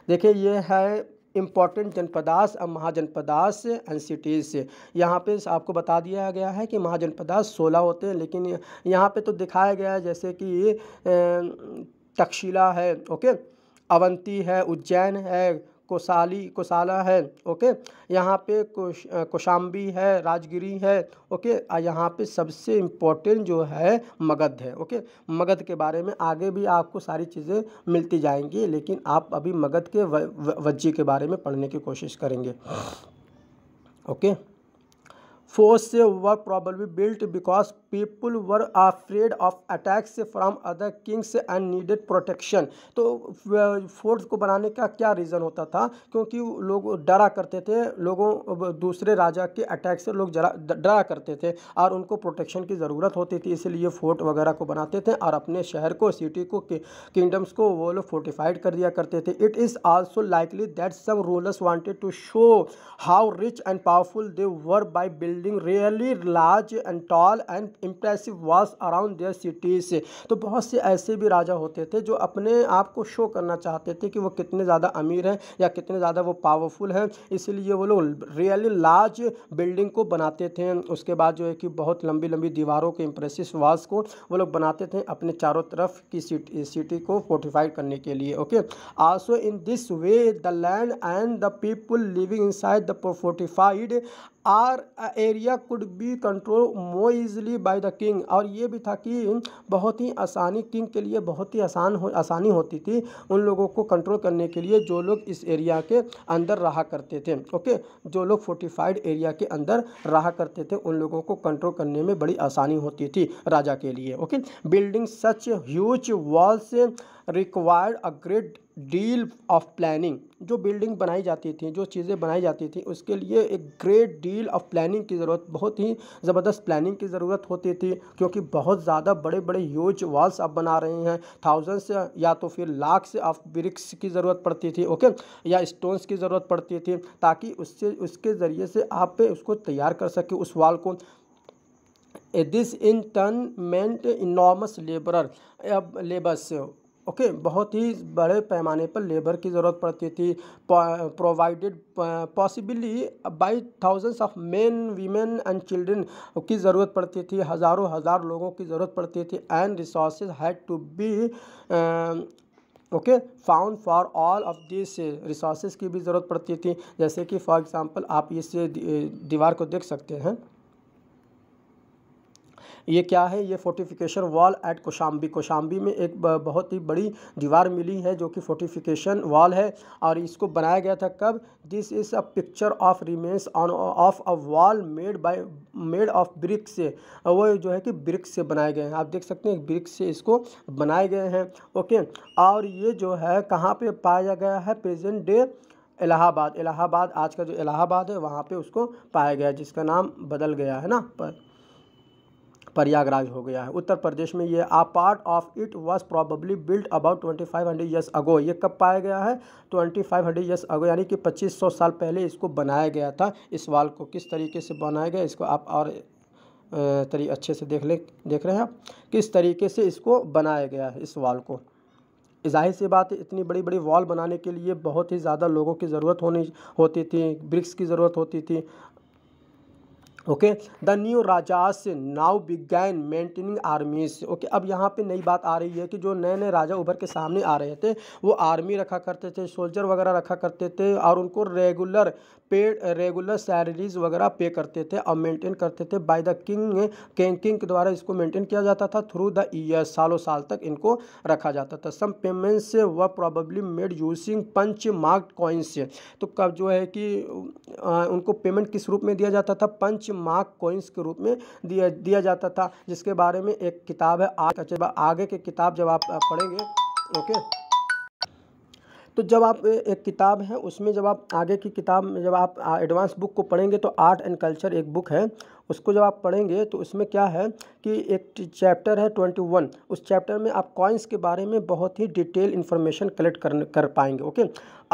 देखिए ये है इम्पॉर्टेंट जनपदास और महाजनपदास एन सी से यहाँ पे आपको बता दिया गया है कि महाजनपदास सोलह होते हैं लेकिन यहाँ पे तो दिखाया गया है जैसे कि तक्षशिला है ओके अवंती है उज्जैन है कोसाली कोसाला है ओके यहाँ पे कोश कोशाम्बी है राजगिरी है ओके और यहाँ पे सबसे इम्पोर्टेंट जो है मगध है ओके मगध के बारे में आगे भी आपको सारी चीज़ें मिलती जाएंगी लेकिन आप अभी मगध के वज्जी के बारे में पढ़ने की कोशिश करेंगे ओके फोर्स से were probably built because people were afraid of attacks from other kings and needed protection तो फोर्ट को बनाने का क्या रीज़न होता था क्योंकि लोग डरा करते थे लोगों दूसरे राजा के अटैक से लोग डरा करते थे और उनको प्रोटेक्शन की ज़रूरत होती थी इसलिए फ़ोर्ट वगैरह को बनाते थे और अपने शहर को सिटी को किंगडम्स को वो लोग फोर्टिफाइड कर दिया करते थे it is also likely that some rulers wanted to show how rich and powerful they were by building really large and tall and impressive walls around their cities तो बहुत से ऐसे भी राजा होते थे जो अपने आप को शो करना चाहते थे कि वो कितने ज़्यादा अमीर हैं या कितने ज़्यादा वो पावरफुल हैं इसीलिए वो लोग रियली लार्ज बिल्डिंग को बनाते थे उसके बाद जो है कि बहुत लंबी लंबी दीवारों के इम्प्रेसिव वॉल्स को वो लोग बनाते थे अपने चारों तरफ की सिटी सिटी को फोर्टिफाइड करने के लिए okay also in this way the land and the people living inside the fortified are area could be control more easily by the king और ये भी था कि बहुत ही आसानी किंग के लिए बहुत ही आसान हो आसानी होती थी उन लोगों को कंट्रोल करने के लिए जो लोग इस एरिया के अंदर रहा करते थे ओके जो लोग फोर्टिफाइड एरिया के अंदर रहा करते थे उन लोगों को कंट्रोल करने में बड़ी आसानी होती थी राजा के लिए okay building such huge walls required a great deal of planning जो बिल्डिंग बनाई जाती थी जो चीज़ें बनाई जाती थी उसके लिए एक ग्रेट डील ऑफ प्लानिंग की ज़रूरत बहुत ही ज़बरदस्त प्लानिंग की ज़रूरत होती थी क्योंकि बहुत ज़्यादा बड़े बड़े यूज वॉल्स आप बना रहे हैं थाउजेंड से या तो फिर लाख से आप ब्रिक्स की ज़रूरत पड़ती थी ओके या स्टोन्स की ज़रूरत पड़ती थी ताकि उससे उसके ज़रिए से आप उसको तैयार कर सके उस वाल को this in turn meant enormous labour labours okay बहुत ही बड़े पैमाने पर लेबर की ज़रूरत पड़ती थी provided possibly by thousands of men women and children की ज़रूरत पड़ती थी हज़ारों हज़ार लोगों की ज़रूरत पड़ती थी and resource had to be okay found for all of this resources की भी ज़रूरत पड़ती थी जैसे कि फॉर एग्ज़ाम्पल आप इस दीवार को देख सकते हैं ये क्या है ये fortification wall at Kaushambi Kaushambi में एक बहुत ही बड़ी दीवार मिली है जो कि फोर्टिफिकेशन वॉल है और इसको बनाया गया था कब this is a picture of remains on of a wall made by made of bricks से वो जो है कि ब्रिक्स से बनाए गए हैं आप देख सकते हैं ब्रिक्स से इसको बनाए गए हैं ओके और ये जो है कहाँ पे पाया गया है प्रेजेंट डे इलाहाबाद इलाहाबाद आज का जो इलाहाबाद है वहाँ पे उसको पाया गया जिसका नाम बदल गया है ना पर प्रयागराज हो गया है उत्तर प्रदेश में ये a part of it was probably built about twenty five hundred years ago ये कब पाया गया है twenty five hundred years ago यानी कि पच्चीस सौ साल पहले इसको बनाया गया था इस वाल को किस तरीके से बनाया गया इसको आप और तरी अच्छे से देख ले देख रहे हैं आप किस तरीके से इसको बनाया गया है इस वाल को जाहिर सी बात है इतनी बड़ी बड़ी वॉल बनाने के लिए बहुत ही ज़्यादा लोगों की ज़रूरत होनी होती थी ब्रिक्स की ज़रूरत होती थी okay the new rajas now began maintaining armies okay अब यहाँ पे नई बात आ रही है कि जो नए नए राजा उभर के सामने आ रहे थे वो आर्मी रखा करते थे सोल्जर वगैरह रखा करते थे और उनको रेगुलर पेड रेगुलर सैलरीज वगैरह पे करते थे और मेंटेन करते थे बाय द किंग किंग के द्वारा इसको मेंटेन किया जाता था थ्रू द ईयर सालों साल तक इनको रखा जाता था सम पेमेंट से probably made using punch mark coins तो कब जो है कि आ, उनको पेमेंट किस रूप में दिया जाता था पंच मार्क कॉइन्स के रूप में दिया दिया जाता था जिसके बारे में एक किताब है आगे आगे की किताब जब आप पढ़ेंगे ओके तो जब आप एक किताब है उसमें जब आप आगे की किताब में जब आप एडवांस बुक को पढ़ेंगे तो आर्ट एंड कल्चर एक बुक है उसको जब आप पढ़ेंगे तो उसमें क्या है कि एक चैप्टर है ट्वेंटी वन उस चैप्टर में आप कॉइन्स के बारे में बहुत ही डिटेल इन्फॉर्मेशन कलेक्ट कर कर पाएंगे ओके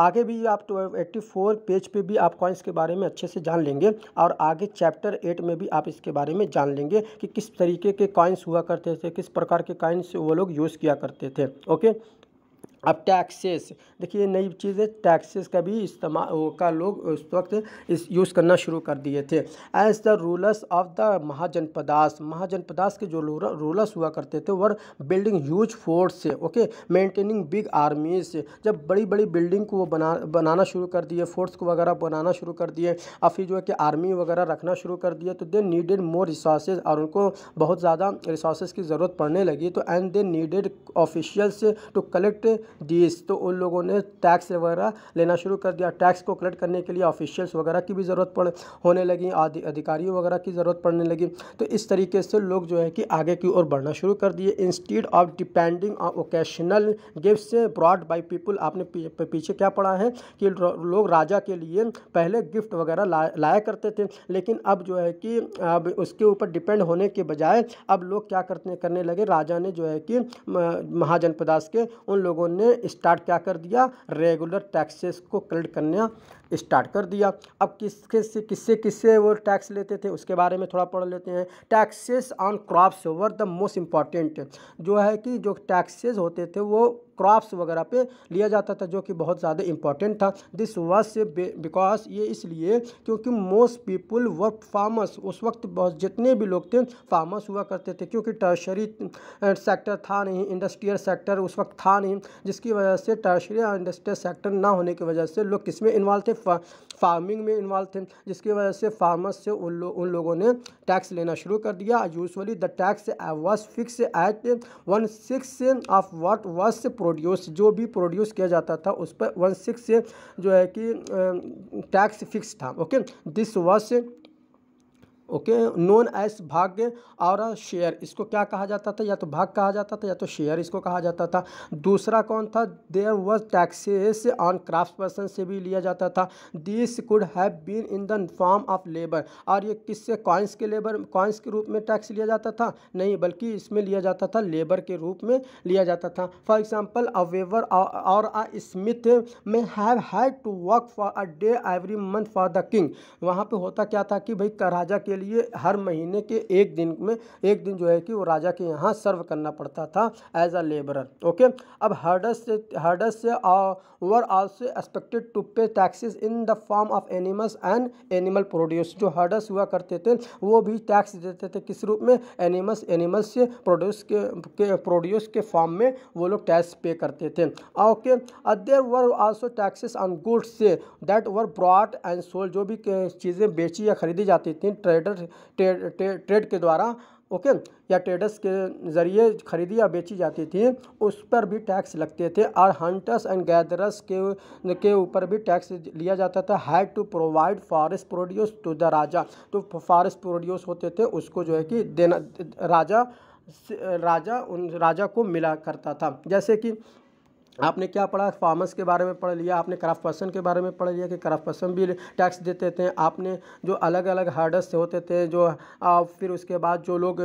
आगे भी आप एट्टी फोर पेज पे भी आप कॉइन्स के बारे में अच्छे से जान लेंगे और आगे चैप्टर एट में भी आप इसके बारे में जान लेंगे कि किस तरीके के कॉइन्स हुआ करते थे किस प्रकार के कॉइन्स वो लोग यूज़ किया करते थे ओके अब टैक्सेस देखिए नई चीज़ है टैक्सेस का भी इस्तेमाल का लोग उस वक्त इस यूज़ करना शुरू कर दिए थे as the rulers of the mahajanapadas mahajanapadas के जो रूलर्स हुआ करते थे वर बिल्डिंग ह्यूज फोर्स से ओके मेंटेनिंग बिग आर्मी से जब बड़ी बड़ी बिल्डिंग को वो बना बनाना शुरू कर दिए फोर्स को वगैरह बनाना शुरू कर दिए और फिर जो है कि आर्मी वगैरह रखना शुरू कर दिया तो दे नीडेड मोर रिसोर्सेज और उनको बहुत ज़्यादा रिसोर्सेज की ज़रूरत पड़ने लगी तो and they needed officials to collect these तो उन लोगों ने टैक्स वगैरह लेना शुरू कर दिया टैक्स को कलेक्ट करने के लिए ऑफिशियल्स वगैरह की भी ज़रूरत पड़ होने लगी आदि अधिकारियों वगैरह की ज़रूरत पड़ने लगी तो इस तरीके से लोग जो है कि आगे की ओर बढ़ना शुरू कर दिए instead of depending on occasional gift brought by people आपने पीछे क्या पढ़ा है कि लोग राजा के लिए पहले गिफ्ट वगैरह ला, लाया करते थे लेकिन अब जो है कि अब उसके ऊपर डिपेंड होने के बजाय अब लोग क्या करते करने लगे राजा ने जो है कि महाजनपदास के उन लोगों ने ने स्टार्ट क्या कर दिया रेगुलर टैक्सेस को कलेक्ट करना स्टार्ट कर दिया अब किसके से किससे किससे वो टैक्स लेते थे उसके बारे में थोड़ा पढ़ लेते हैं taxes on crops were the most important जो है कि जो टैक्सेस होते थे वो क्रॉप्स वगैरह पे लिया जाता था जो कि बहुत ज़्यादा इम्पॉर्टेंट था दिस वॉज बिकॉज ये इसलिए क्योंकि मोस्ट पीपल वर्क फार्मर्स उस वक्त बहुत जितने भी लोग थे फार्मर्स हुआ करते थे क्योंकि टर्शरी सेक्टर था नहीं इंडस्ट्रियल सेक्टर उस वक्त था नहीं जिसकी वजह से टर्शरी और इंडस्ट्रियल सेक्टर ना होने की वजह से लोग किसमें इन्वॉल्व थे फार्मिंग में इन्वॉल्व थे जिसकी वजह से फार्मर्स से उन लोग उन लोगों ने टैक्स लेना शुरू कर दिया usually the tax was fix at one six of what was produce जो भी प्रोड्यूस किया जाता था उस पर वन सिक्स जो है कि टैक्स फिक्स था okay this was okay known as bhagya और शेयर इसको क्या कहा जाता था या तो भाग कहा जाता था या तो शेयर इसको कहा जाता था दूसरा कौन था there was taxes on craft person से भी लिया जाता था this could have been in the form of labour और ये किससे कॉइन्स के लेबर कॉइन्स के रूप में टैक्स लिया जाता था नहीं बल्कि इसमें लिया जाता था लेबर के रूप में लिया जाता था फॉर एग्जाम्पल अ वेवर और a smith may have had to work for a day every month for the king वहाँ पर होता क्या था कि भाई राजा के के लिए हर महीने के एक दिन में एक दिन जो है कि वो राजा के यहाँ सर्व करना पड़ता था एज अ लेबरर ओके अब हर्डस से हर्डस से were also expected to pay taxes in the form of animals and animal produce जो हर्डस हुआ करते थे वो भी टैक्स देते थे किस रूप में एनिमल्स एनिमल्स से प्रोड्यूस के, के प्रोड्यूस के फॉर्म में वो लोग टैक्स पे करते थे okay there were also taxes on goods से that were brought and sold जो भी चीज़ें बेची या खरीदी जाती थी ट्रेड ट्रेडर ट्रेड के द्वारा ओके या ट्रेडर्स के ज़रिए खरीदी या बेची जाती थी उस पर भी टैक्स लगते थे और हंटर्स एंड गैदरर्स के के ऊपर भी टैक्स लिया जाता था had to provide forest produce to the raja तो फॉरेस्ट प्रोड्यूस होते थे उसको जो है कि देना राजा राजा उन राजा को मिला करता था जैसे कि हाँ। आपने क्या पढ़ा फार्मर्स के बारे में पढ़ लिया आपने क्राफ्ट पर्सन के बारे में पढ़ लिया कि क्राफ्ट पर्सन भी टैक्स देते थे आपने जो अलग अलग हर्डर्स होते थे जो आ, फिर उसके बाद जो लोग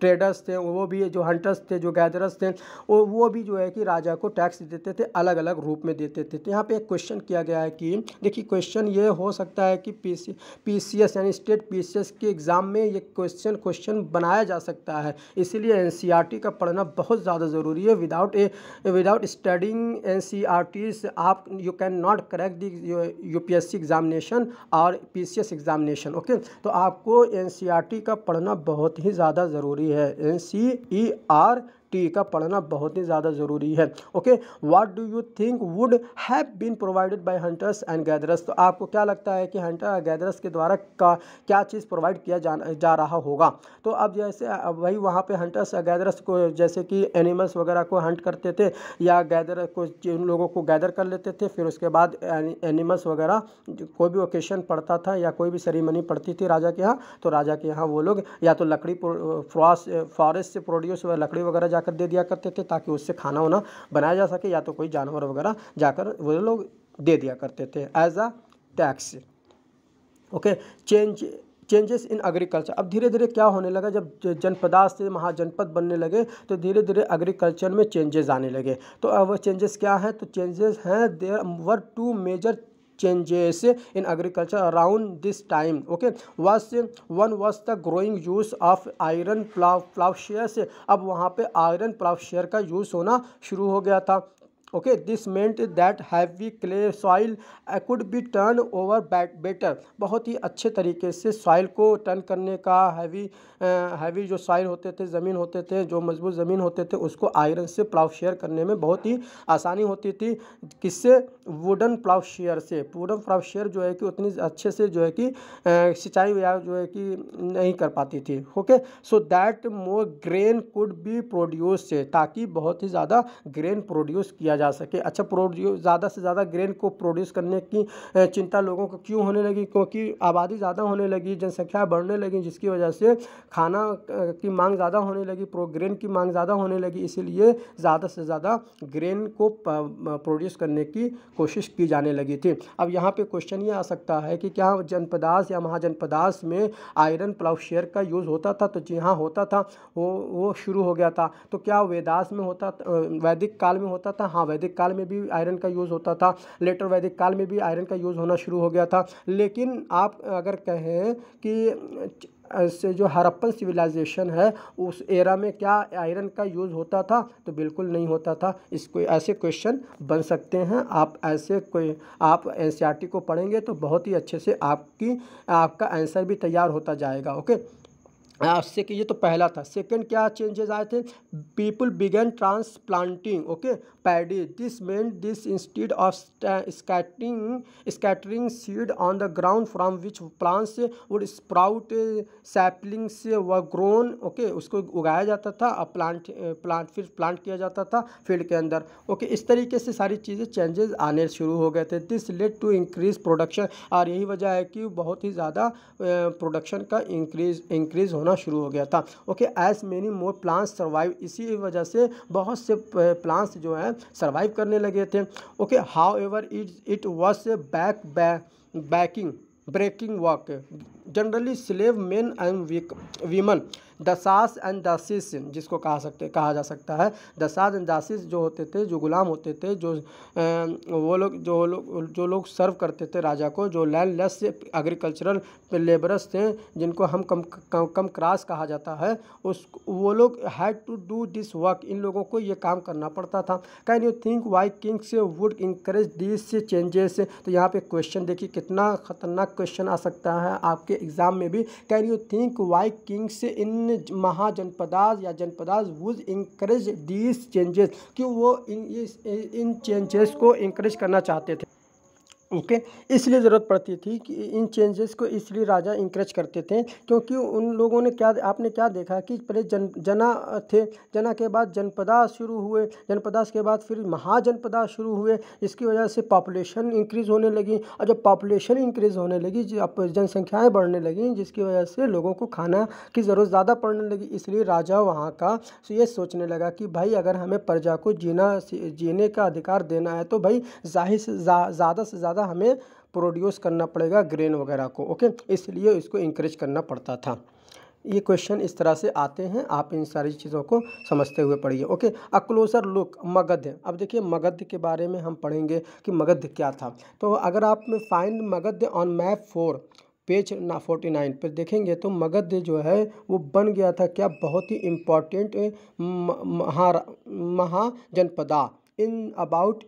ट्रेडर्स थे वो भी जो हंटर्स थे जो गैदरर्स थे वो वो भी जो है कि राजा को टैक्स देते थे अलग अलग रूप में देते थे तो यहाँ पर एक क्वेश्चन किया गया है कि देखिए क्वेश्चन ये हो सकता है कि P C P C S यानी स्टेट पी सी एस के एग्ज़ाम में ये क्वेश्चन क्वेश्चन बनाया जा सकता है इसीलिए एन सी आर टी का पढ़ना बहुत ज़्यादा ज़रूरी है without a without studying N C R T आप you can not crack the U P S C examination और P C S examination okay तो आपको एन सी आर टी का पढ़ना बहुत ही ज़्यादा ज़रूरी है एन सी ई आर टीका पढ़ना बहुत ही ज़्यादा ज़रूरी है okay what do you think would have been provided by hunters and gatherers तो आपको क्या लगता है कि हंटर गैदरस के द्वारा का क्या चीज़ प्रोवाइड किया जा, जा रहा होगा तो अब जैसे वही वहाँ पे हंटर्स गैदरस को जैसे कि एनिमल्स वगैरह को हंट करते थे या गैदर को उन लोगों को गैदर कर लेते थे फिर उसके बाद एनिमल्स वगैरह कोई भी ओकेशन पड़ता था या कोई भी सेरेमनी पड़ती थी राजा के यहाँ तो राजा के यहाँ वो लोग या तो लकड़ी फॉरेस्ट से प्रोड्यूस लकड़ी वगैरह जाकर दे दिया करते थे ताकि उससे खाना वाना बनाया जा सके या तो कोई जानवर वगैरह जाकर वो लोग दे दिया करते थे as a tax okay change changes in agriculture अब धीरे धीरे क्या होने लगा जब जनपदात से महाजनपद बनने लगे तो धीरे धीरे एग्रीकल्चर में चेंजेस आने लगे तो अब चेंजेस क्या है तो चेंजेस हैं there were two major changes in agriculture around this time okay was one was the growing use of iron plough plough share अब वहाँ पे आयरन प्लाव शेयर का यूज़ होना शुरू हो गया था meant that heavy clay soil I could be turn over bat better बहुत ही अच्छे तरीके से सॉइल को टर्न करने का हैवी हैवी uh, जो सॉइल होते थे ज़मीन होते थे जो मजबूत ज़मीन होते थे उसको आयरन से प्लाव शेयर करने में बहुत ही आसानी होती थी किससे वुडन प्लाव शेयर से वुडन प्लाव शेयर जो है कि उतनी अच्छे से जो है कि uh, सिंचाई जो है कि नहीं कर पाती थी okay so that more grain could be produce ताकि बहुत ही ज़्यादा ग्रेन प्रोड्यूस किया जा सके अच्छा प्रोड्यूस ज़्यादा से ज़्यादा ग्रेन को प्रोड्यूस करने की चिंता लोगों को क्यों होने लगी क्योंकि आबादी ज़्यादा होने लगी जनसंख्या बढ़ने लगी जिसकी वजह से खाना की मांग ज़्यादा होने लगी प्रोग्रेन की मांग ज़्यादा होने लगी इसीलिए ज़्यादा से ज़्यादा ग्रेन को प्रोड्यूस करने की कोशिश की जाने लगी थी अब यहाँ पे क्वेश्चन ये आ सकता है कि क्या जनपदास या महाजनपदास में आयरन प्लाउशेयर का यूज़ होता था तो जी हाँ होता था वो वो शुरू हो गया था तो क्या वेदास में होता वैदिक काल में होता था हाँ वैदिक काल में भी आयरन का यूज़ होता था लेटर वैदिक काल में भी आयरन का यूज़ होना शुरू हो गया था लेकिन आप अगर कहें कि से जो हरप्पन सिविलाइजेशन है उस एरा में क्या आयरन का यूज़ होता था तो बिल्कुल नहीं होता था इसको ऐसे क्वेश्चन बन सकते हैं आप ऐसे कोई आप एन को पढ़ेंगे तो बहुत ही अच्छे से आपकी आपका आंसर भी तैयार होता जाएगा ओके से ये तो पहला था सेकंड क्या चेंजेस आए थे people began transplanting okay paddy this meant this instead of scattering scattering seed on the ground from which plants would sprout sapling से व ग्रोन ओके उसको उगाया जाता था अब प्लांट प्लांट फिर प्लांट किया जाता था फील्ड के अंदर ओके okay, इस तरीके से सारी चीज़ें चेंजेस आने शुरू हो गए थे this led to increase production और यही वजह है कि बहुत ही ज़्यादा प्रोडक्शन का इंक्रीज इंक्रीज होना होना शुरू हो गया था okay as many more plants survive इसी वजह से बहुत से प्लांट्स जो हैं सर्वाइव करने लगे थे okay however it it was a back backing breaking work generally slave men and women दसास एंड दासिस जिसको कहा सकते कहा जा सकता है दसास एंड दासिस जो होते थे जो गुलाम होते थे जो वो लोग जो लोग जो लोग सर्व करते थे राजा को जो लेस एग्रीकल्चरल लेबरस थे जिनको हम कम कम, कम क्रास कहा जाता है उस वो लोग had to do this work इन लोगों को ये काम करना पड़ता था can you think why kings would encourage this changes तो यहाँ पे क्वेश्चन देखिए कितना खतरनाक क्वेश्चन आ सकता है आपके एग्ज़ाम में भी can you think why kings in in mahajanapadas या janapadas would encourage these changes क्यों वो इन इस इन चेंजेस को इंकरेज करना चाहते थे ओके इसलिए ज़रूरत पड़ती थी कि इन चेंजेस को इसलिए राजा इंक्रेज करते थे क्योंकि उन लोगों ने क्या आपने क्या देखा कि पहले जन जना थे जना के बाद जनपदा शुरू हुए जनपदास के बाद फिर महाजनपदा शुरू हुए इसकी वजह से पॉपुलेशन इंक्रीज़ होने लगी और जब पॉपुलेशन इंक्रीज़ होने लगी जनसंख्याएँ बढ़ने लगी जिसकी वजह से लोगों को खाना की ज़रूरत ज़्यादा पड़ने लगी इसलिए राजा वहाँ का ये सोचने लगा कि भाई अगर हमें प्रजा को जीना जीने का अधिकार देना है तो भाई जाहिर से ज़्यादा से ज़्यादा ज़्यादा हमें प्रोड्यूस करना पड़ेगा ग्रेन वगैरह को ओके इसलिए इसको इंक्रेज करना पड़ता था ये क्वेश्चन इस तरह से आते हैं आप इन सारी चीज़ों को समझते हुए पढ़िए okay a closer look Magadha अब देखिए मगध के बारे में हम पढ़ेंगे कि मगध क्या था तो अगर आप find Magadha on map four page ना फोर्टी नाइन पर देखेंगे तो मगध जो है वो बन गया था क्या बहुत ही important maha mahajanapada in about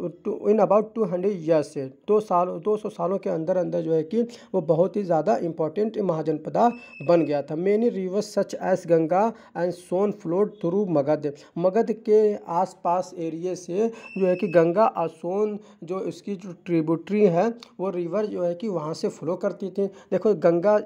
in about two hundred years से दो साल दो सौ सालों के अंदर अंदर जो है कि वो बहुत ही ज़्यादा इंपॉर्टेंट महाजनपदा बन गया था many rivers such as Ganga and Son flowed through Magadha Magadha के आसपास एरिए से जो है कि गंगा और सोन जो इसकी जो ट्रिब्यूटरी है वो रिवर जो है कि वहाँ से फ्लो करती थी देखो गंगा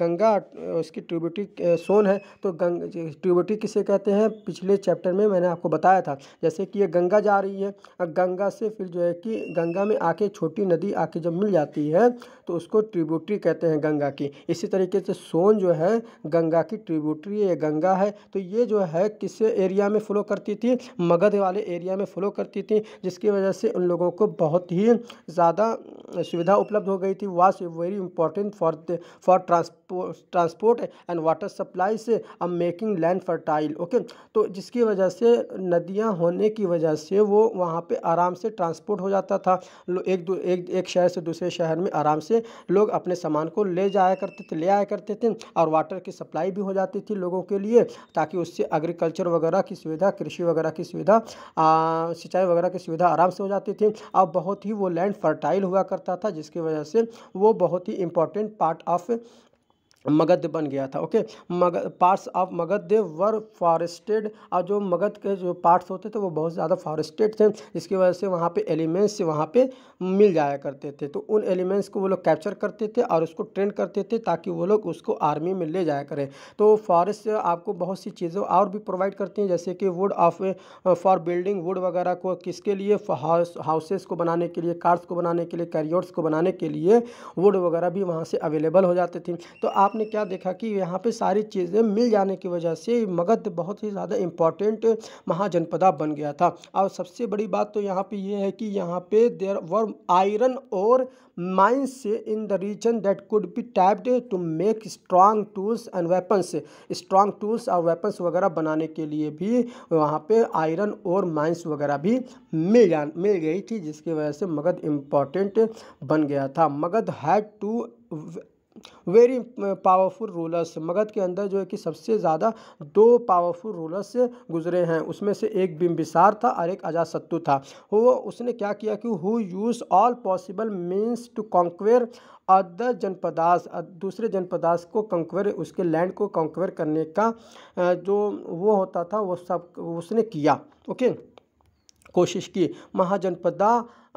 गंगा उसकी ट्रिब्यूटरी सोन है तो गंग ट्रिब्यूटरी किसे कहते हैं पिछले चैप्टर में मैंने आपको बताया था जैसे कि ये गंगा जा रही है गंगा से फिर जो है कि गंगा में आके छोटी नदी आके जब मिल जाती है तो उसको ट्रिब्यूटरी कहते हैं गंगा की इसी तरीके से सोन जो है गंगा की ट्रिब्यूटरी है गंगा है तो ये जो है किस एरिया में फ़्लो करती थी मगध वाले एरिया में फ़्लो करती थी जिसकी वजह से उन लोगों को बहुत ही ज़्यादा सुविधा उपलब्ध हो गई थी was very important for for transport transport and water supply से अब मेकिंग लैंड फर्टाइल ओके तो जिसकी वजह से नदियां होने की वजह से वो वहां पर आराम से से ट्रांसपोर्ट हो जाता था एक दो एक एक शहर से दूसरे शहर में आराम से लोग अपने सामान को ले जाया करते थे ले आया करते थे और वाटर की सप्लाई भी हो जाती थी लोगों के लिए ताकि उससे एग्रीकल्चर वगैरह की सुविधा कृषि वगैरह की सुविधा सिंचाई वगैरह की सुविधा आराम से हो जाती थी अब बहुत ही वो लैंड फर्टाइल हुआ करता था जिसकी वजह से वो बहुत ही इंपॉर्टेंट पार्ट ऑफ मगध बन गया था okay Magadha parts of Magadha they were forested और जो मगध के जो पार्ट्स होते थे वो बहुत ज़्यादा फॉरेस्टेड थे जिसकी वजह से वहाँ पे एलिमेंट्स वहाँ पे मिल जाया करते थे तो उन एलिमेंट्स को वो लोग कैप्चर करते थे और उसको ट्रेन करते थे ताकि वो लोग उसको आर्मी में ले जाया करें तो फॉरेस्ट आपको बहुत सी चीज़ें और भी प्रोवाइड करती हैं जैसे कि wood of for building wood वगैरह को किसके लिए हाउसेस को बनाने के लिए कार्स को बनाने के लिए कैरियर्स को बनाने के लिए वुड वगैरह भी वहाँ से अवेलेबल हो जाते थे तो आप आपने क्या देखा कि यहाँ पे सारी चीज़ें मिल जाने की वजह से मगध बहुत ही ज़्यादा इम्पॉर्टेंट महाजनपदा बन गया था और सबसे बड़ी बात तो यहाँ पे ये है कि यहाँ पे देर वर आयरन और माइंस से in the region that could be tapped to make strong tools and weapons strong tools और वेपन्स वगैरह बनाने के लिए भी वहाँ पे आयरन और माइंस वगैरह भी मिल जा मिल गई थी जिसकी वजह से मगध इम्पॉर्टेंट बन गया था Magadha had two very powerful rulers Magadha के अंदर जो है कि सबसे ज़्यादा दो पावरफुल रूलर्स गुजरे हैं उसमें से एक बिम्बिसार था और एक अजातशत्रु था वो उसने क्या किया कि who use all possible means to conquer other janapadas दूसरे जनपदास को कंक्वेयर उसके लैंड को कंक्वेयर करने का जो वो होता था वो सब उसने किया ओके कोशिश की mahajanapada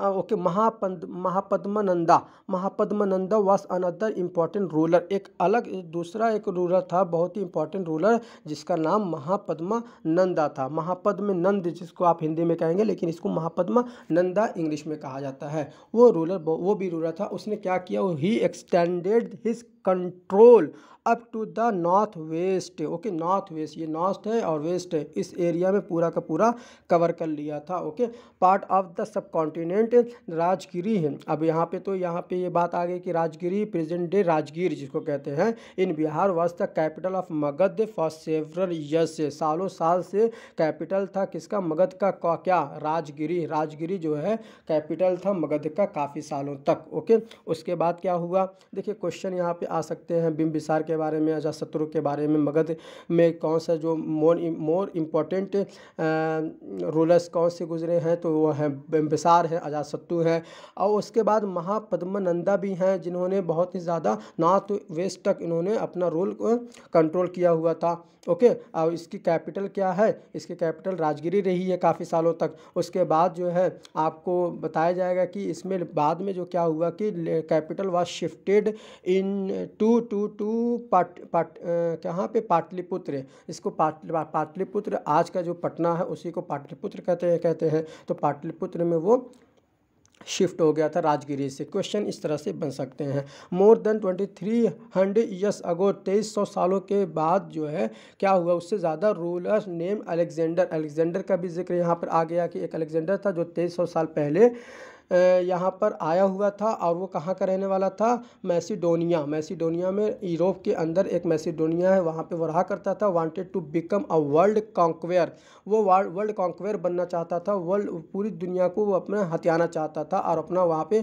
okay Mahapad Mahapadmananda Mahapadmananda was another important ruler एक अलग दूसरा एक रूलर था बहुत ही इंपॉर्टेंट रूलर जिसका नाम महापद्मा नंदा था महापद्म नंद जिसको आप हिंदी में कहेंगे लेकिन इसको महापद्मा नंदा इंग्लिश में कहा जाता है वो रूलर वो भी रूलर था उसने क्या किया वो ही extended his control up to the north west okay north west ये नॉर्थ है और वेस्ट है इस एरिया में पूरा का पूरा कवर कर लिया था okay part of the subcontinent Rajgiri है अब यहाँ पे तो यहाँ पे ये बात आ गई कि राजगिरी प्रेजेंट डे राजगीर जिसको कहते हैं in Bihar was the capital of Magadha for several years से सालों साल से कैपिटल था किसका मगध का, क्या राजगिरी राजगिरी जो है कैपिटल था मगध का काफ़ी सालों तक ओके उसके बाद क्या हुआ देखिए क्वेश्चन यहाँ पे आ सकते हैं बिम्बिसार के बारे में अजातशत्रु के बारे में मगध में कौन सा जो मोर मोर इम्पोर्टेंट रूलर्स कौन से गुजरे हैं तो वह हैं बिम्बिसार हैं अजातशत्रु हैं और उसके बाद महापद्मनंदा भी हैं जिन्होंने बहुत ही ज़्यादा नॉर्थ वेस्ट तक इन्होंने अपना रूल कंट्रोल किया हुआ था ओके और इसकी कैपिटल क्या है इसकी कैपिटल राजगिरी रही है काफ़ी सालों तक उसके बाद जो है आपको बताया जाएगा कि इसमें बाद में जो क्या हुआ कि capital was shifted into to to Pat Pat कहाँ पे पाटलिपुत्र इसको पाट पाटलिपुत्र आज का जो पटना है उसी को पाटलिपुत्र कहते हैं कहते हैं तो पाटलिपुत्र में वो शिफ्ट हो गया था राजगिरी से क्वेश्चन इस तरह से बन सकते हैं more than twenty three hundred years ago तेईस सौ सालों के बाद जो है क्या हुआ उससे ज़्यादा रूलर नेम अलेक्जेंडर अलेक्जेंडर का भी जिक्र यहाँ पर आ गया कि एक अलेक्जेंडर था जो तेईस सौ साल पहले यहाँ पर आया हुआ था और वो कहाँ का रहने वाला था मैसीडोनिया मैसीडोनिया में यूरोप के अंदर एक मैसीडोनिया है वहाँ पे वो रहा करता था wanted to become a world conqueror वो वर्ल्ड कॉन्क्वेयर बनना चाहता था वर्ल्ड पूरी दुनिया को वो अपना हथियाना चाहता था और अपना वहाँ पे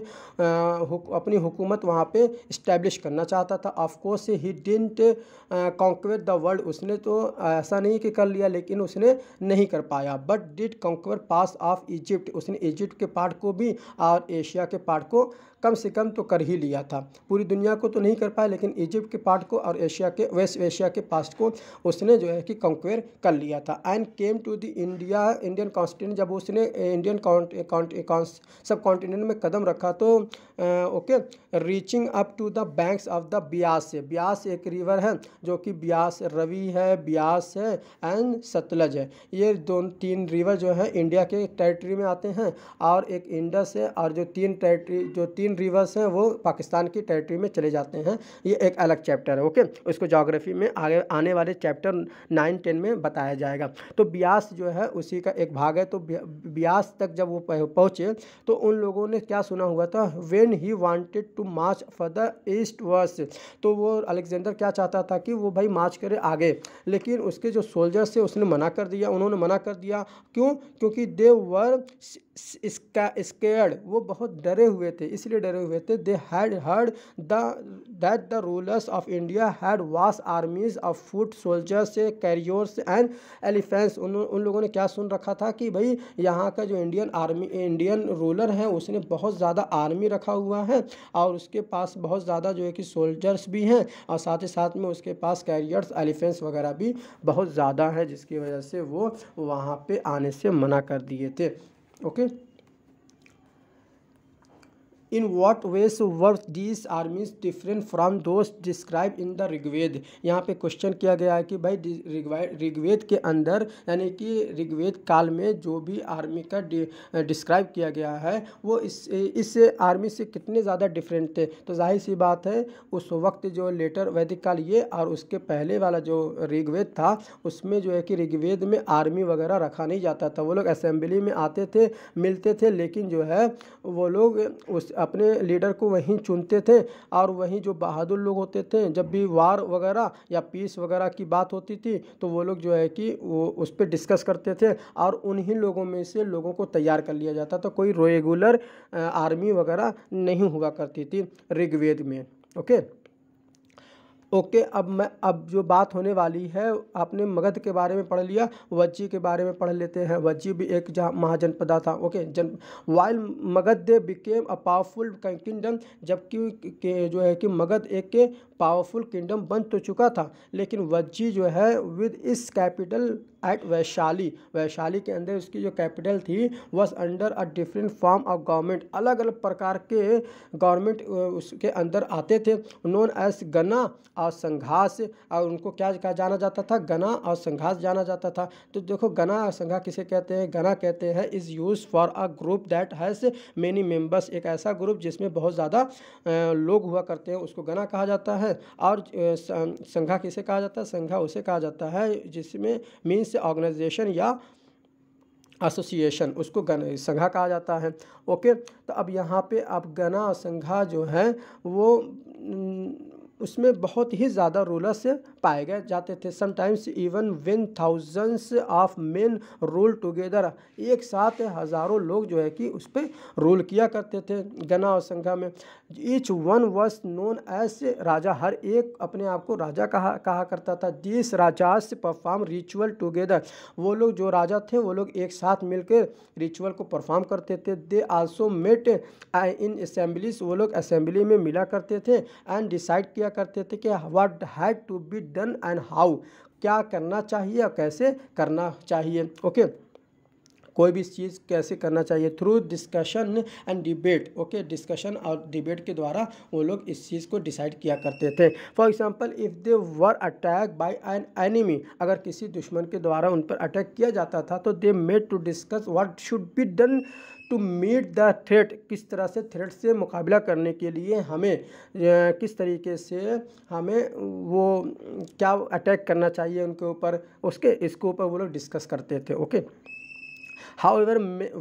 अपनी हुकूमत वहाँ पर इस्टेब्लिश करना चाहता था of course he didn't conquer the world उसने तो ऐसा नहीं कि कर लिया लेकिन उसने नहीं कर पाया but did conquer parts of Egypt उसने इजिप्ट के पार्ट को भी और एशिया के पार्ट को कम से कम तो कर ही लिया था पूरी दुनिया को तो नहीं कर पाया लेकिन इजिप्ट के पार्ट को और एशिया के वेस्ट एशिया के पास्ट को उसने जो है कि कंक्वेयर कर लिया था and came to the India Indian continent जब उसने इंडियन सब कॉन्टिनेंट में कदम रखा तो okay reaching up to the banks of the Beas Beas एक रिवर है जो कि ब्यास रवि है ब्यास है एंड सतलज है ये दो तीन रिवर जो है इंडिया के टेरिटरी में आते हैं और एक इंडस है और जो तीन टेरिटरी जो तीन रिवर्स हैं वो पाकिस्तान की टेरिटरी में चले जाते हैं ये एक अलग चैप्टर है ओके उसको जोग्राफी में आगे आने वाले चैप्टर नाइन टेन में बताया जाएगा तो ब्यास जो है उसी का एक भाग है तो ब्यास तक जब वो पहुँचे तो उन लोगों ने क्या सुना हुआ था when he wanted to march further eastwards तो वो अलेक्जेंडर क्या चाहता था कि वो भाई मार्च करे आगे लेकिन उसके जो सोल्जर्स थे उसने मना कर दिया उन्होंने मना कर दिया क्यों क्योंकि दे वर इसका स्केर्ड वो बहुत डरे हुए थे इसलिए डरे हुए थे they had heard the that the rulers of India had vast armies of foot soldiers carriers and elephants उन लोगों ने क्या सुन रखा था कि भाई यहाँ का जो इंडियन आर्मी इंडियन रूलर है उसने बहुत ज़्यादा आर्मी रखा हुआ है और उसके पास बहुत ज़्यादा जो है कि सोल्जर्स भी हैं और साथ ही साथ में उसके पास कैरियर्स एलिफेंट्स वगैरह भी बहुत ज़्यादा हैं जिसकी वजह से वो वहाँ पर आने से मना कर दिए थे okay in what ways work these armies different from those describe in the Rigveda यहाँ पे क्वेश्चन किया गया है कि भाई ऋग्वेद के अंदर यानी कि ऋग्वेद काल में जो भी आर्मी का डिस्क्राइब किया गया है वो इस इस आर्मी से कितने ज़्यादा डिफरेंट थे तो जाहिर सी बात है उस वक्त जो लेटर वैदिक काल ये और उसके पहले वाला जो ऋग्वेद था उसमें जो है कि ऋग्वेद में आर्मी वगैरह रखा नहीं जाता था वो लोग असेंबली में आते थे मिलते थे लेकिन जो है वो लोग उस अपने लीडर को वहीं चुनते थे और वहीं जो बहादुर लोग होते थे जब भी वार वगैरह या पीस वगैरह की बात होती थी तो वो लोग जो है कि वो उस पर डिस्कस करते थे और उन्हीं लोगों में से लोगों को तैयार कर लिया जाता था कोई रेगुलर आर्मी वगैरह नहीं हुआ करती थी ऋग्वेद में ओके ओके अब मैं अब जो बात होने वाली है आपने मगध के बारे में पढ़ लिया वज्जी के बारे में पढ़ लेते हैं वज्जी भी एक महाजनपदा था ओके जन while Magadha they became a powerful kingdom जबकि जो है कि मगध एक के पावरफुल किंगडम बन तो चुका था लेकिन वज्जी जो है विद इस कैपिटल एट वैशाली वैशाली के अंदर उसकी जो कैपिटल थी was under a different form of government अलग अलग प्रकार के गवर्नमेंट उसके अंदर आते थे नॉन एज गना और संघास और उनको क्या कहा जाना जाता था गना और संघास जाना जाता था तो देखो गना और संघा किसे कहते हैं गना कहते हैं is use for a group that has many members एक ऐसा ग्रुप जिसमें बहुत ज़्यादा लोग हुआ करते हैं उसको गना कहा जाता है और संघा किसे कहा जाता है संघा उसे कहा जाता है जिसमें मीन्स ऑर्गेनाइजेशन या एसोसिएशन उसको गण संघा कहा जाता है ओके तो अब यहाँ पे आप गना और संघा जो है वो उसमें बहुत ही ज़्यादा रूलर्स पाए गए जाते थे sometimes even when thousands of men rule together एक साथ हज़ारों लोग जो है कि उस पर रूल किया करते थे गना और संघा में each one was known as raja हर एक अपने आप को राजा कहा कहा करता था this rajas perform ritual together वो लोग जो राजा थे वो लोग एक साथ मिलकर रिचुअल को परफॉर्म करते थे दे आल्सो मेट इन असम्बलीस वो लोग असेंबली में मिला करते थे एंड डिसाइड किया किया करते थे कि what had to be done and how क्या करना चाहिए और कैसे करना चाहिए ओके कोई भी चीज़ कैसे करना चाहिए through discussion and debate okay discussion और डिबेट के द्वारा वो लोग इस चीज़ को डिसाइड किया करते थे for example if they were attack by an enemy अगर किसी दुश्मन के द्वारा उन पर अटैक किया जाता था तो they made to discuss what should be done to meet the threat किस तरह से थ्रेट से मुकाबला करने के लिए हमें किस तरीके से हमें वो क्या अटैक करना चाहिए उनके ऊपर उसके इसके ऊपर वो लोग डिस्कस करते थे okay however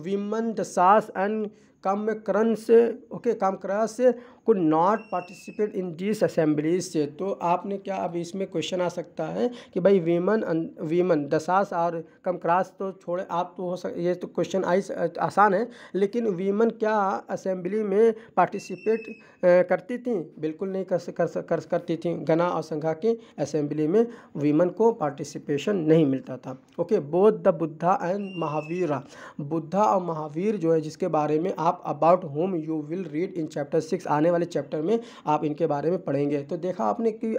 women the सास एंड कम क्रंस ओके काम क्रास could not participate in this assemblies से तो आपने क्या अब इसमें क्वेश्चन आ सकता है कि भाई वीमन वीमन दसास और कम क्रास तो छोड़े आप तो हो सक ये तो क्वेश्चन आई आसान है लेकिन वीमन क्या असेंबली में पार्टिसिपेट करती थी बिल्कुल नहीं कर कर, कर करती थी गना और संघा की असेंबली में वीमन को पार्टिसिपेशन नहीं मिलता था okay both the Buddha and Mahavira Buddha और महावीर जो है जिसके बारे में आप about whom you will read in chapter six आने वाले चैप्टर में आप इनके बारे में पढ़ेंगे तो देखा आपने कि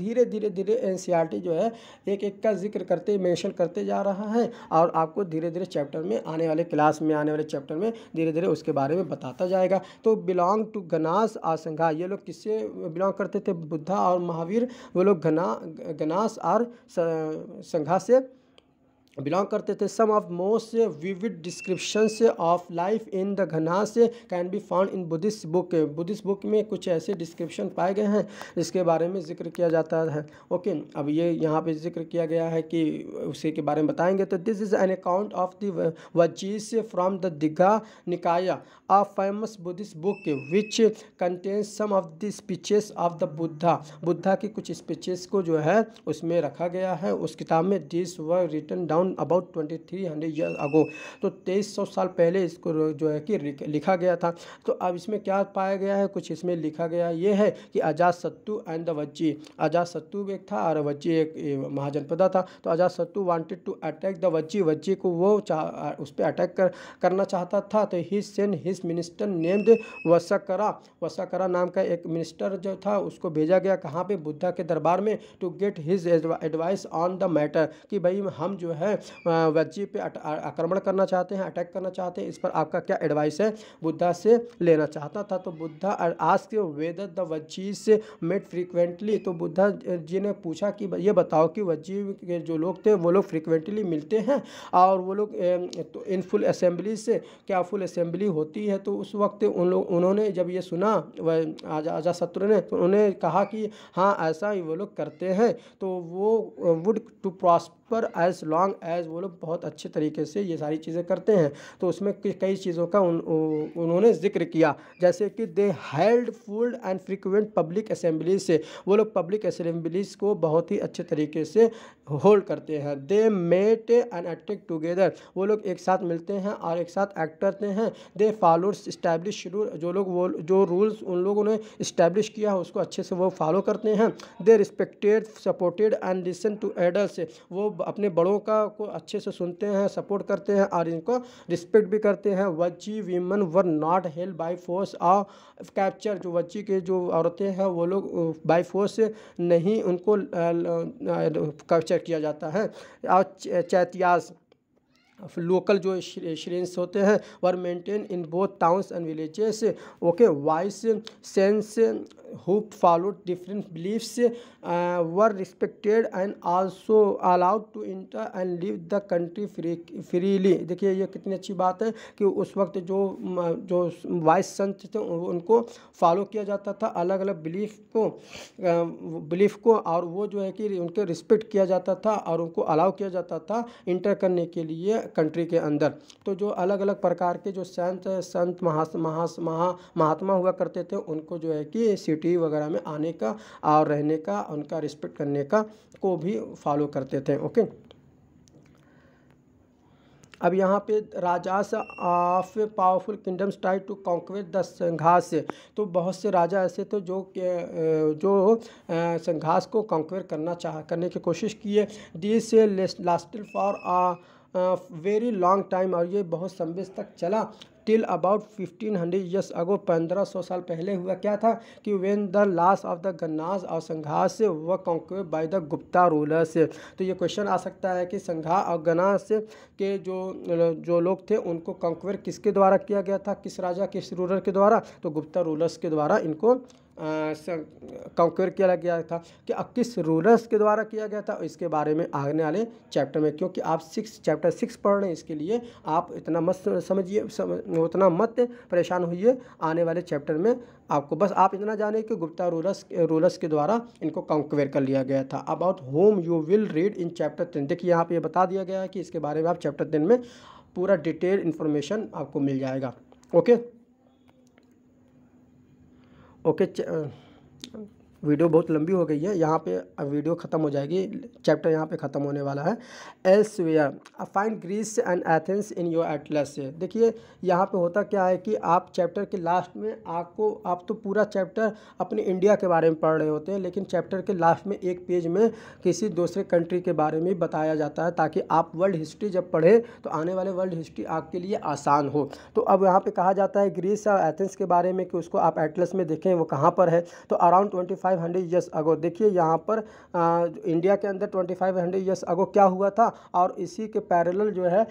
धीरे धीरे धीरे एन जो है एक एक का जिक्र करते मैंशन करते जा रहा है और आपको धीरे धीरे चैप्टर में आने वाले क्लास में आने वाले चैप्टर में धीरे धीरे उसके बारे में बताता जाएगा तो बिलोंग टू गनास आसंघा ये लोग किससे बिलोंग करते थे बुद्धा और महावीर वो लोग घना गनास और संघा से बिलोंग करते थे some of most vivid descriptions of life in the ganas can be found in Buddhist book Buddhist book में कुछ ऐसे डिस्क्रिप्शन पाए गए हैं जिसके बारे में जिक्र किया जाता है ओके okay, अब ये यहाँ पे जिक्र किया गया है कि उसी के बारे में बताएंगे तो this is an account of the Vajjis from the Digha Nikaya a famous Buddhist book which contains some of the speeches of the Buddha Buddha की कुछ स्पीचेस को जो है उसमें रखा गया है उस किताब में this were written down about twenty three hundred year ago तो तेईस सौ साल पहले इसको जो है कि लिखा गया था तो अब इसमें क्या पाया गया है कुछ इसमें लिखा गया ये है कि Ajatasattu and the Vajji Ajatasattu एक था और वज्जी एक महाजनपदा था तो Ajatasattu wanted to attack the Vajji Vajji को वो चाह उस पर अटैक कर, करना चाहता था तो he send his British minister named Vassakara Vassakara नाम का एक मिनिस्टर जो था उसको भेजा गया कहाँ पे बुद्धा के दरबार में to get his advice on the matter कि भाई हम जो है वज्जी पे आक्रमण करना चाहते हैं अटैक करना चाहते हैं इस पर आपका क्या एडवाइस है बुद्धा से लेना चाहता था तो बुद्धा के वेदर द वज्जी से मेट फ्रीक्वेंटली तो बुद्धा जी ने पूछा कि ये बताओ कि वज्जी के जो लोग थे वो लोग फ्रिक्वेंटली मिलते हैं और वो लोग तो इन फुल असेंबली से क्या फुल असेंबली होती है तो उस वक्त उन लोग उन्होंने जब ये सुना वह आजा शत्रु ने तो उन्होंने कहा कि हाँ ऐसा ही वो लोग करते हैं तो वो वुड टू प्रॉस्प पर एज़ लॉन्ग एज़ वो लोग बहुत अच्छे तरीके से ये सारी चीज़ें करते हैं तो उसमें कई चीज़ों का उन, उन्होंने जिक्र किया जैसे कि they held full and frequent public assemblies से वो लोग पब्लिक असम्बलीज को बहुत ही अच्छे तरीके से होल्ड करते हैं they met and acting together वो लोग एक साथ मिलते हैं और एक साथ एक्ट करते हैं दे फॉलो इस्टेब्लिश रूल जो लोग वो जो रूल्स उन लोगों ने इस्टेब्लिश किया है उसको अच्छे से वो फॉलो करते हैं they respected supported and listen to elders वो अपने बड़ों का को अच्छे से सुनते हैं सपोर्ट करते हैं और इनको रिस्पेक्ट भी करते हैं Vajji women were not help by force और कैप्चर जो वच्ची के जो औरतें हैं वो लोग बाई फोर्स नहीं उनको कैप्चर किया जाता है और चैतियास लोकल जो श्रेंस होते हैं were maintain in both towns and villages okay वाइस सेंस who followed different beliefs uh, were respected and also allowed to enter and leave the country free, freely देखिए ये कितनी अच्छी बात है कि उस वक्त जो जो वाइस संत थे उनको फॉलो किया जाता था अलग अलग बिलीफ को बिलीफ को और वो जो है कि उनके रिस्पेक्ट किया जाता था और उनको अलाउ किया जाता था इंटर करने के लिए कंट्री के अंदर तो जो अलग अलग प्रकार के जो संत संत महा महात्मा हुआ करते थे उनको जो है कि सीट सिटी वगैरह में आने का और रहने का उनका रिस्पेक्ट करने का को भी फॉलो करते थे ओके अब यहाँ पे rajas of powerful kingdoms try to conquer the sanghas तो बहुत से राजा ऐसे थे जो जो संघास को कॉन्क्वेट करना चाह करने की कोशिश किए this last for very long time और ये बहुत समय तक चला till about fifteen hundred years ago पंद्रह सौ साल पहले हुआ क्या था कि when the last of the ganas और sanghas were conquered by the Gupta rulers तो ये क्वेश्चन आ सकता है कि संघा और गन्नास के जो जो लोग थे उनको कॉन्क्वेट किसके द्वारा किया गया था किस राजा किस रूलर के द्वारा तो गुप्ता रूलर्स के द्वारा इनको कंक्योर किया गया था कि किस रूलर्स के द्वारा किया गया था इसके बारे में आगने वाले चैप्टर में क्योंकि आप सिक्स चैप्टर सिक्स पढ़ रहे हैं इसके लिए आप इतना मत समझिए उतना मत परेशान होइए आने वाले चैप्टर में आपको बस आप इतना जाने कि गुप्ता रूलर्स रूलर्स के द्वारा इनको कंक्वेयर कर लिया गया था about whom you will read in chapter ten देखिए यहाँ पर ये बता दिया गया है कि इसके बारे में आप चैप्टर टेन में पूरा डिटेल इन्फॉर्मेशन आपको मिल जाएगा ओके okay? ఓకే वीडियो बहुत लंबी हो गई है यहाँ पे अब वीडियो ख़त्म हो जाएगी चैप्टर यहाँ पे ख़त्म होने वाला है elsewhere find Greece and Athens in your atlas देखिए यहाँ पे होता क्या है कि आप चैप्टर के लास्ट में आपको आप तो पूरा चैप्टर अपने इंडिया के बारे में पढ़ रहे होते हैं लेकिन चैप्टर के लास्ट में एक पेज में किसी दूसरे कंट्री के बारे में बताया जाता है ताकि आप वर्ल्ड हिस्ट्री जब पढ़ें तो आने वाले वर्ल्ड हिस्ट्री आपके लिए आसान हो तो अब यहाँ पर कहा जाता है ग्रीस और एथेंस के बारे में कि उसको आप एटलस में देखें वो कहाँ पर है तो around twenty five hundred years ago देखिए यहाँ पर आ, इंडिया के अंदर twenty five hundred years ago क्या हुआ था और इसी के पैरेलल जो है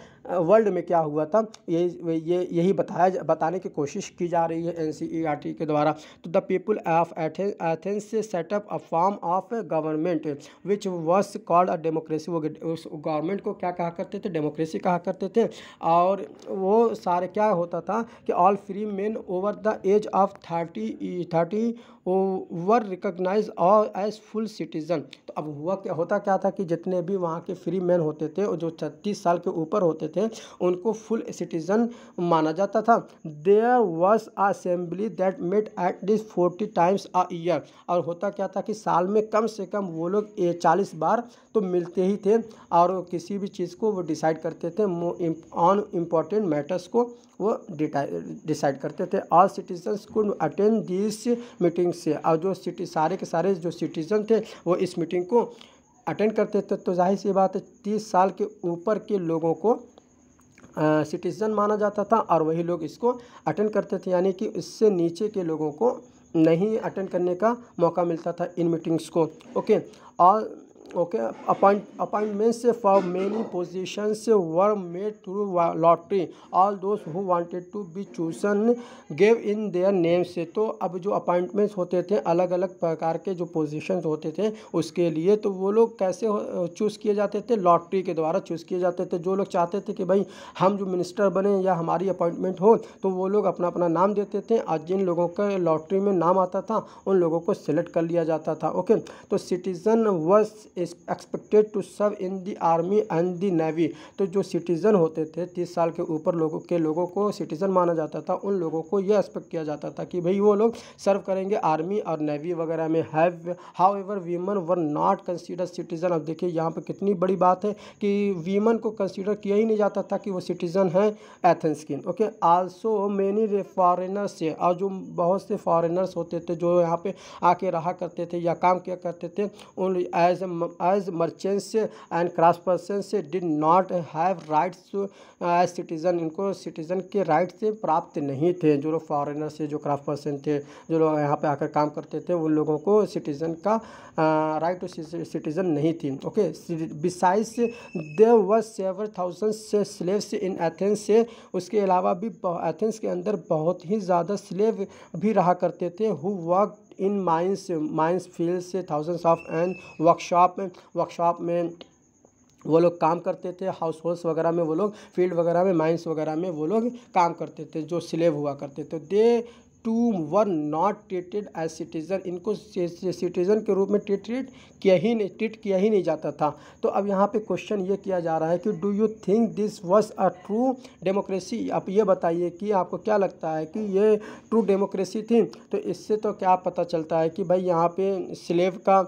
वर्ल्ड में क्या हुआ था ये ये यही बताया बताने की कोशिश की जा रही है एन e के द्वारा तो द पीपल ऑफ एथेंस से set up a form of government which was called a democracy वो उस गवर्नमेंट को क्या कहा करते थे डेमोक्रेसी कहा करते थे और वो सारे क्या होता था कि all free men over the age of thirty thirty रिक रिकोगनाइज और एज फुल सिटीज़न तो अब हुआ क्या होता क्या था कि जितने भी वहाँ के फ्री मैन होते थे और जो छत्तीस साल के ऊपर होते थे उनको फुल सिटीज़न माना जाता था there was assembly that met at least forty times a year और होता क्या था कि साल में कम से कम वो लोग चालीस बार तो मिलते ही थे और किसी भी चीज़ को वो डिसाइड करते थे ऑन इम्पॉर्टेंट मैटर्स को वो डिसाइड करते थे all citizens could attend this meeting से और जो सिटी सारे के सारे जो सिटीजन थे वो इस मीटिंग को अटेंड करते थे तो जाहिर सी बात है तीस साल के ऊपर के लोगों को सिटीज़न माना जाता था और वही लोग इसको अटेंड करते थे यानी कि इससे नीचे के लोगों को नहीं अटेंड करने का मौका मिलता था इन मीटिंग्स को ओके और okay appoint appointments for many positions were made through lottery all those who wanted to be chosen gave in their name से तो अब जो अपॉइंटमेंट्स होते थे अलग अलग प्रकार के जो पोजिशंस होते थे उसके लिए तो वो लोग कैसे चूज़ किए जाते थे लॉटरी के द्वारा चूज़ किए जाते थे जो लोग चाहते थे कि भाई हम जो मिनिस्टर बने या हमारी अपॉइंटमेंट हो तो वो लोग अपना अपना नाम देते थे और जिन लोगों का लॉटरी में नाम आता था उन लोगों को सिलेक्ट कर लिया जाता था ओके तो citizen were expected to serve in the army and the navy तो जो सिटीज़न होते थे तीस साल के ऊपर लोगों के लोगों को सिटीज़न माना जाता था उन लोगों को यह एक्सपेक्ट किया जाता था कि भाई वो लोग सर्व करेंगे आर्मी और नेवी वगैरह में have however women were not consider citizen अब देखिए यहाँ पर कितनी बड़ी बात है कि वीमन को कंसिडर किया ही नहीं जाता था कि वो सिटीज़न हैं एथेंस की ओके आल्सो मैनी फॉरनर्स से और जो बहुत से फॉरनर्स होते थे जो यहाँ पर आके रहा करते थे या काम किया करते थे उन as as merchants and craftspersons did not have rights uh, as citizen इनको citizen के right से प्राप्त नहीं थे जो लोग फॉरेनर से जो क्राफ्ट पर्सन थे जो लोग यहाँ पर आकर काम करते थे उन लोगों को सिटीज़न का राइट टू सिटीज़न नहीं थी okay besides there were several thousand से स्लेव्स इन एथेंस से उसके अलावा भी एथेंस के अंदर बहुत ही ज़्यादा स्लेव भी रहा करते थे who work in mines mines field से थाउजेंड्स ऑफ एंड वर्कशॉप में वर्कशॉप में वो लोग काम करते थे हाउस होल्स वगैरह में वो लोग फील्ड वगैरह में माइंस वगैरह में वो लोग काम करते थे जो स्लेव हुआ करते थे they too one not treated as citizen इनको सिटीज़न के रूप में ट्रीटेड किया ही नहीं ट्रीट किया ही नहीं जाता था तो अब यहाँ पे क्वेश्चन ये किया जा रहा है कि do you think this was a true democracy आप ये बताइए कि आपको क्या लगता है कि ये ट्रू डेमोक्रेसी थी तो इससे तो क्या पता चलता है कि भाई यहाँ पे स्लेव का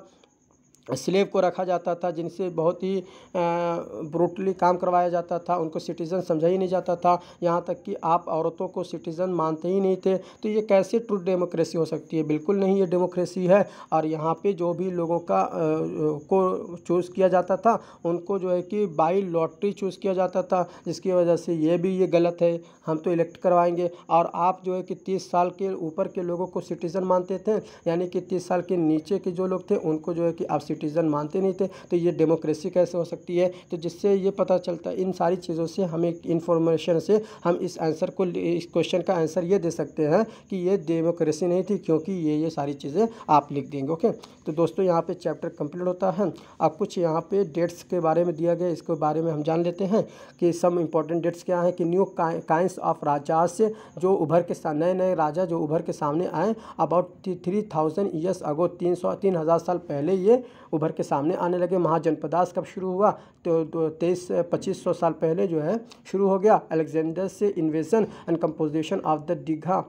स्लेव को रखा जाता था जिनसे बहुत ही ब्रूटली काम करवाया जाता था उनको सिटीज़न समझा ही नहीं जाता था यहाँ तक कि आप औरतों को सिटीज़न मानते ही नहीं थे तो ये कैसे ट्रू डेमोक्रेसी हो सकती है बिल्कुल नहीं ये डेमोक्रेसी है और यहाँ पे जो भी लोगों का आ, को चूज़ किया जाता था उनको जो है कि बाई लॉटरी चूज़ किया जाता था जिसकी वजह से ये भी ये गलत है हम तो इलेक्ट करवाएंगे और आप जो है कि तीस साल के ऊपर के लोगों को सिटीज़न मानते थे यानी कि तीस साल के नीचे के जो लोग थे उनको जो है कि आप सिटीज़न मानते नहीं थे तो ये डेमोक्रेसी कैसे हो सकती है तो जिससे ये पता चलता इन सारी चीज़ों से हमें इन्फॉर्मेशन से हम इस आंसर को इस क्वेश्चन का आंसर ये दे सकते हैं कि ये डेमोक्रेसी नहीं थी क्योंकि ये ये सारी चीज़ें आप लिख देंगे ओके तो दोस्तों यहाँ पे चैप्टर कम्प्लीट होता है अब कुछ यहाँ पे डेट्स के बारे में दिया गया इसके बारे में हम जान लेते हैं कि सम इम्पॉर्टेंट डेट्स क्या हैं कि न्यू काइंस ऑफ राजा से जो उभर के नए नए राजा जो उभर के सामने आए about three thousand years ago तीन सौ तीन हज़ार साल पहले ये उभर के सामने आने लगे महाजनपदास कब शुरू हुआ तो, तो, तेईस पच्चीस सौ साल पहले जो है शुरू हो गया अलेक्जेंडर से invasion and composition of the Digha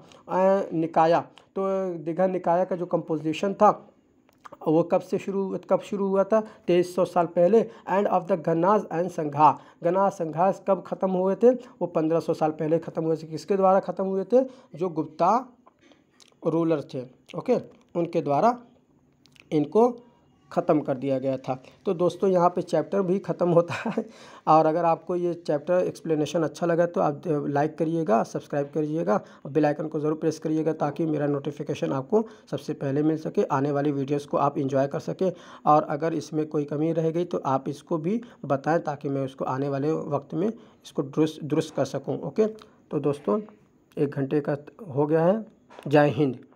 Nikaya तो दीघा निकाया का जो कंपोजिशन था वो कब से शुरू कब शुरू हुआ था तेईस सौ साल पहले end of the ganas and sangha gana संघा कब ख़त्म हुए थे वो पंद्रह सौ साल पहले ख़त्म हुए थे किसके द्वारा ख़त्म हुए थे जो गुप्ता रूलर थे ओके उनके द्वारा इनको ख़त्म कर दिया गया था तो दोस्तों यहाँ पे चैप्टर भी ख़त्म होता है और अगर आपको ये चैप्टर एक्सप्लेनेशन अच्छा लगा तो आप लाइक करिएगा सब्सक्राइब करिएगा बेल आइकन को ज़रूर प्रेस करिएगा ताकि मेरा नोटिफिकेशन आपको सबसे पहले मिल सके आने वाली वीडियोस को आप इंजॉय कर सकें और अगर इसमें कोई कमी रह गई तो आप इसको भी बताएँ ताकि मैं उसको आने वाले वक्त में इसको दुरुस्त दुरुस्त कर सकूँ ओके तो दोस्तों एक घंटे का हो गया है जय हिंद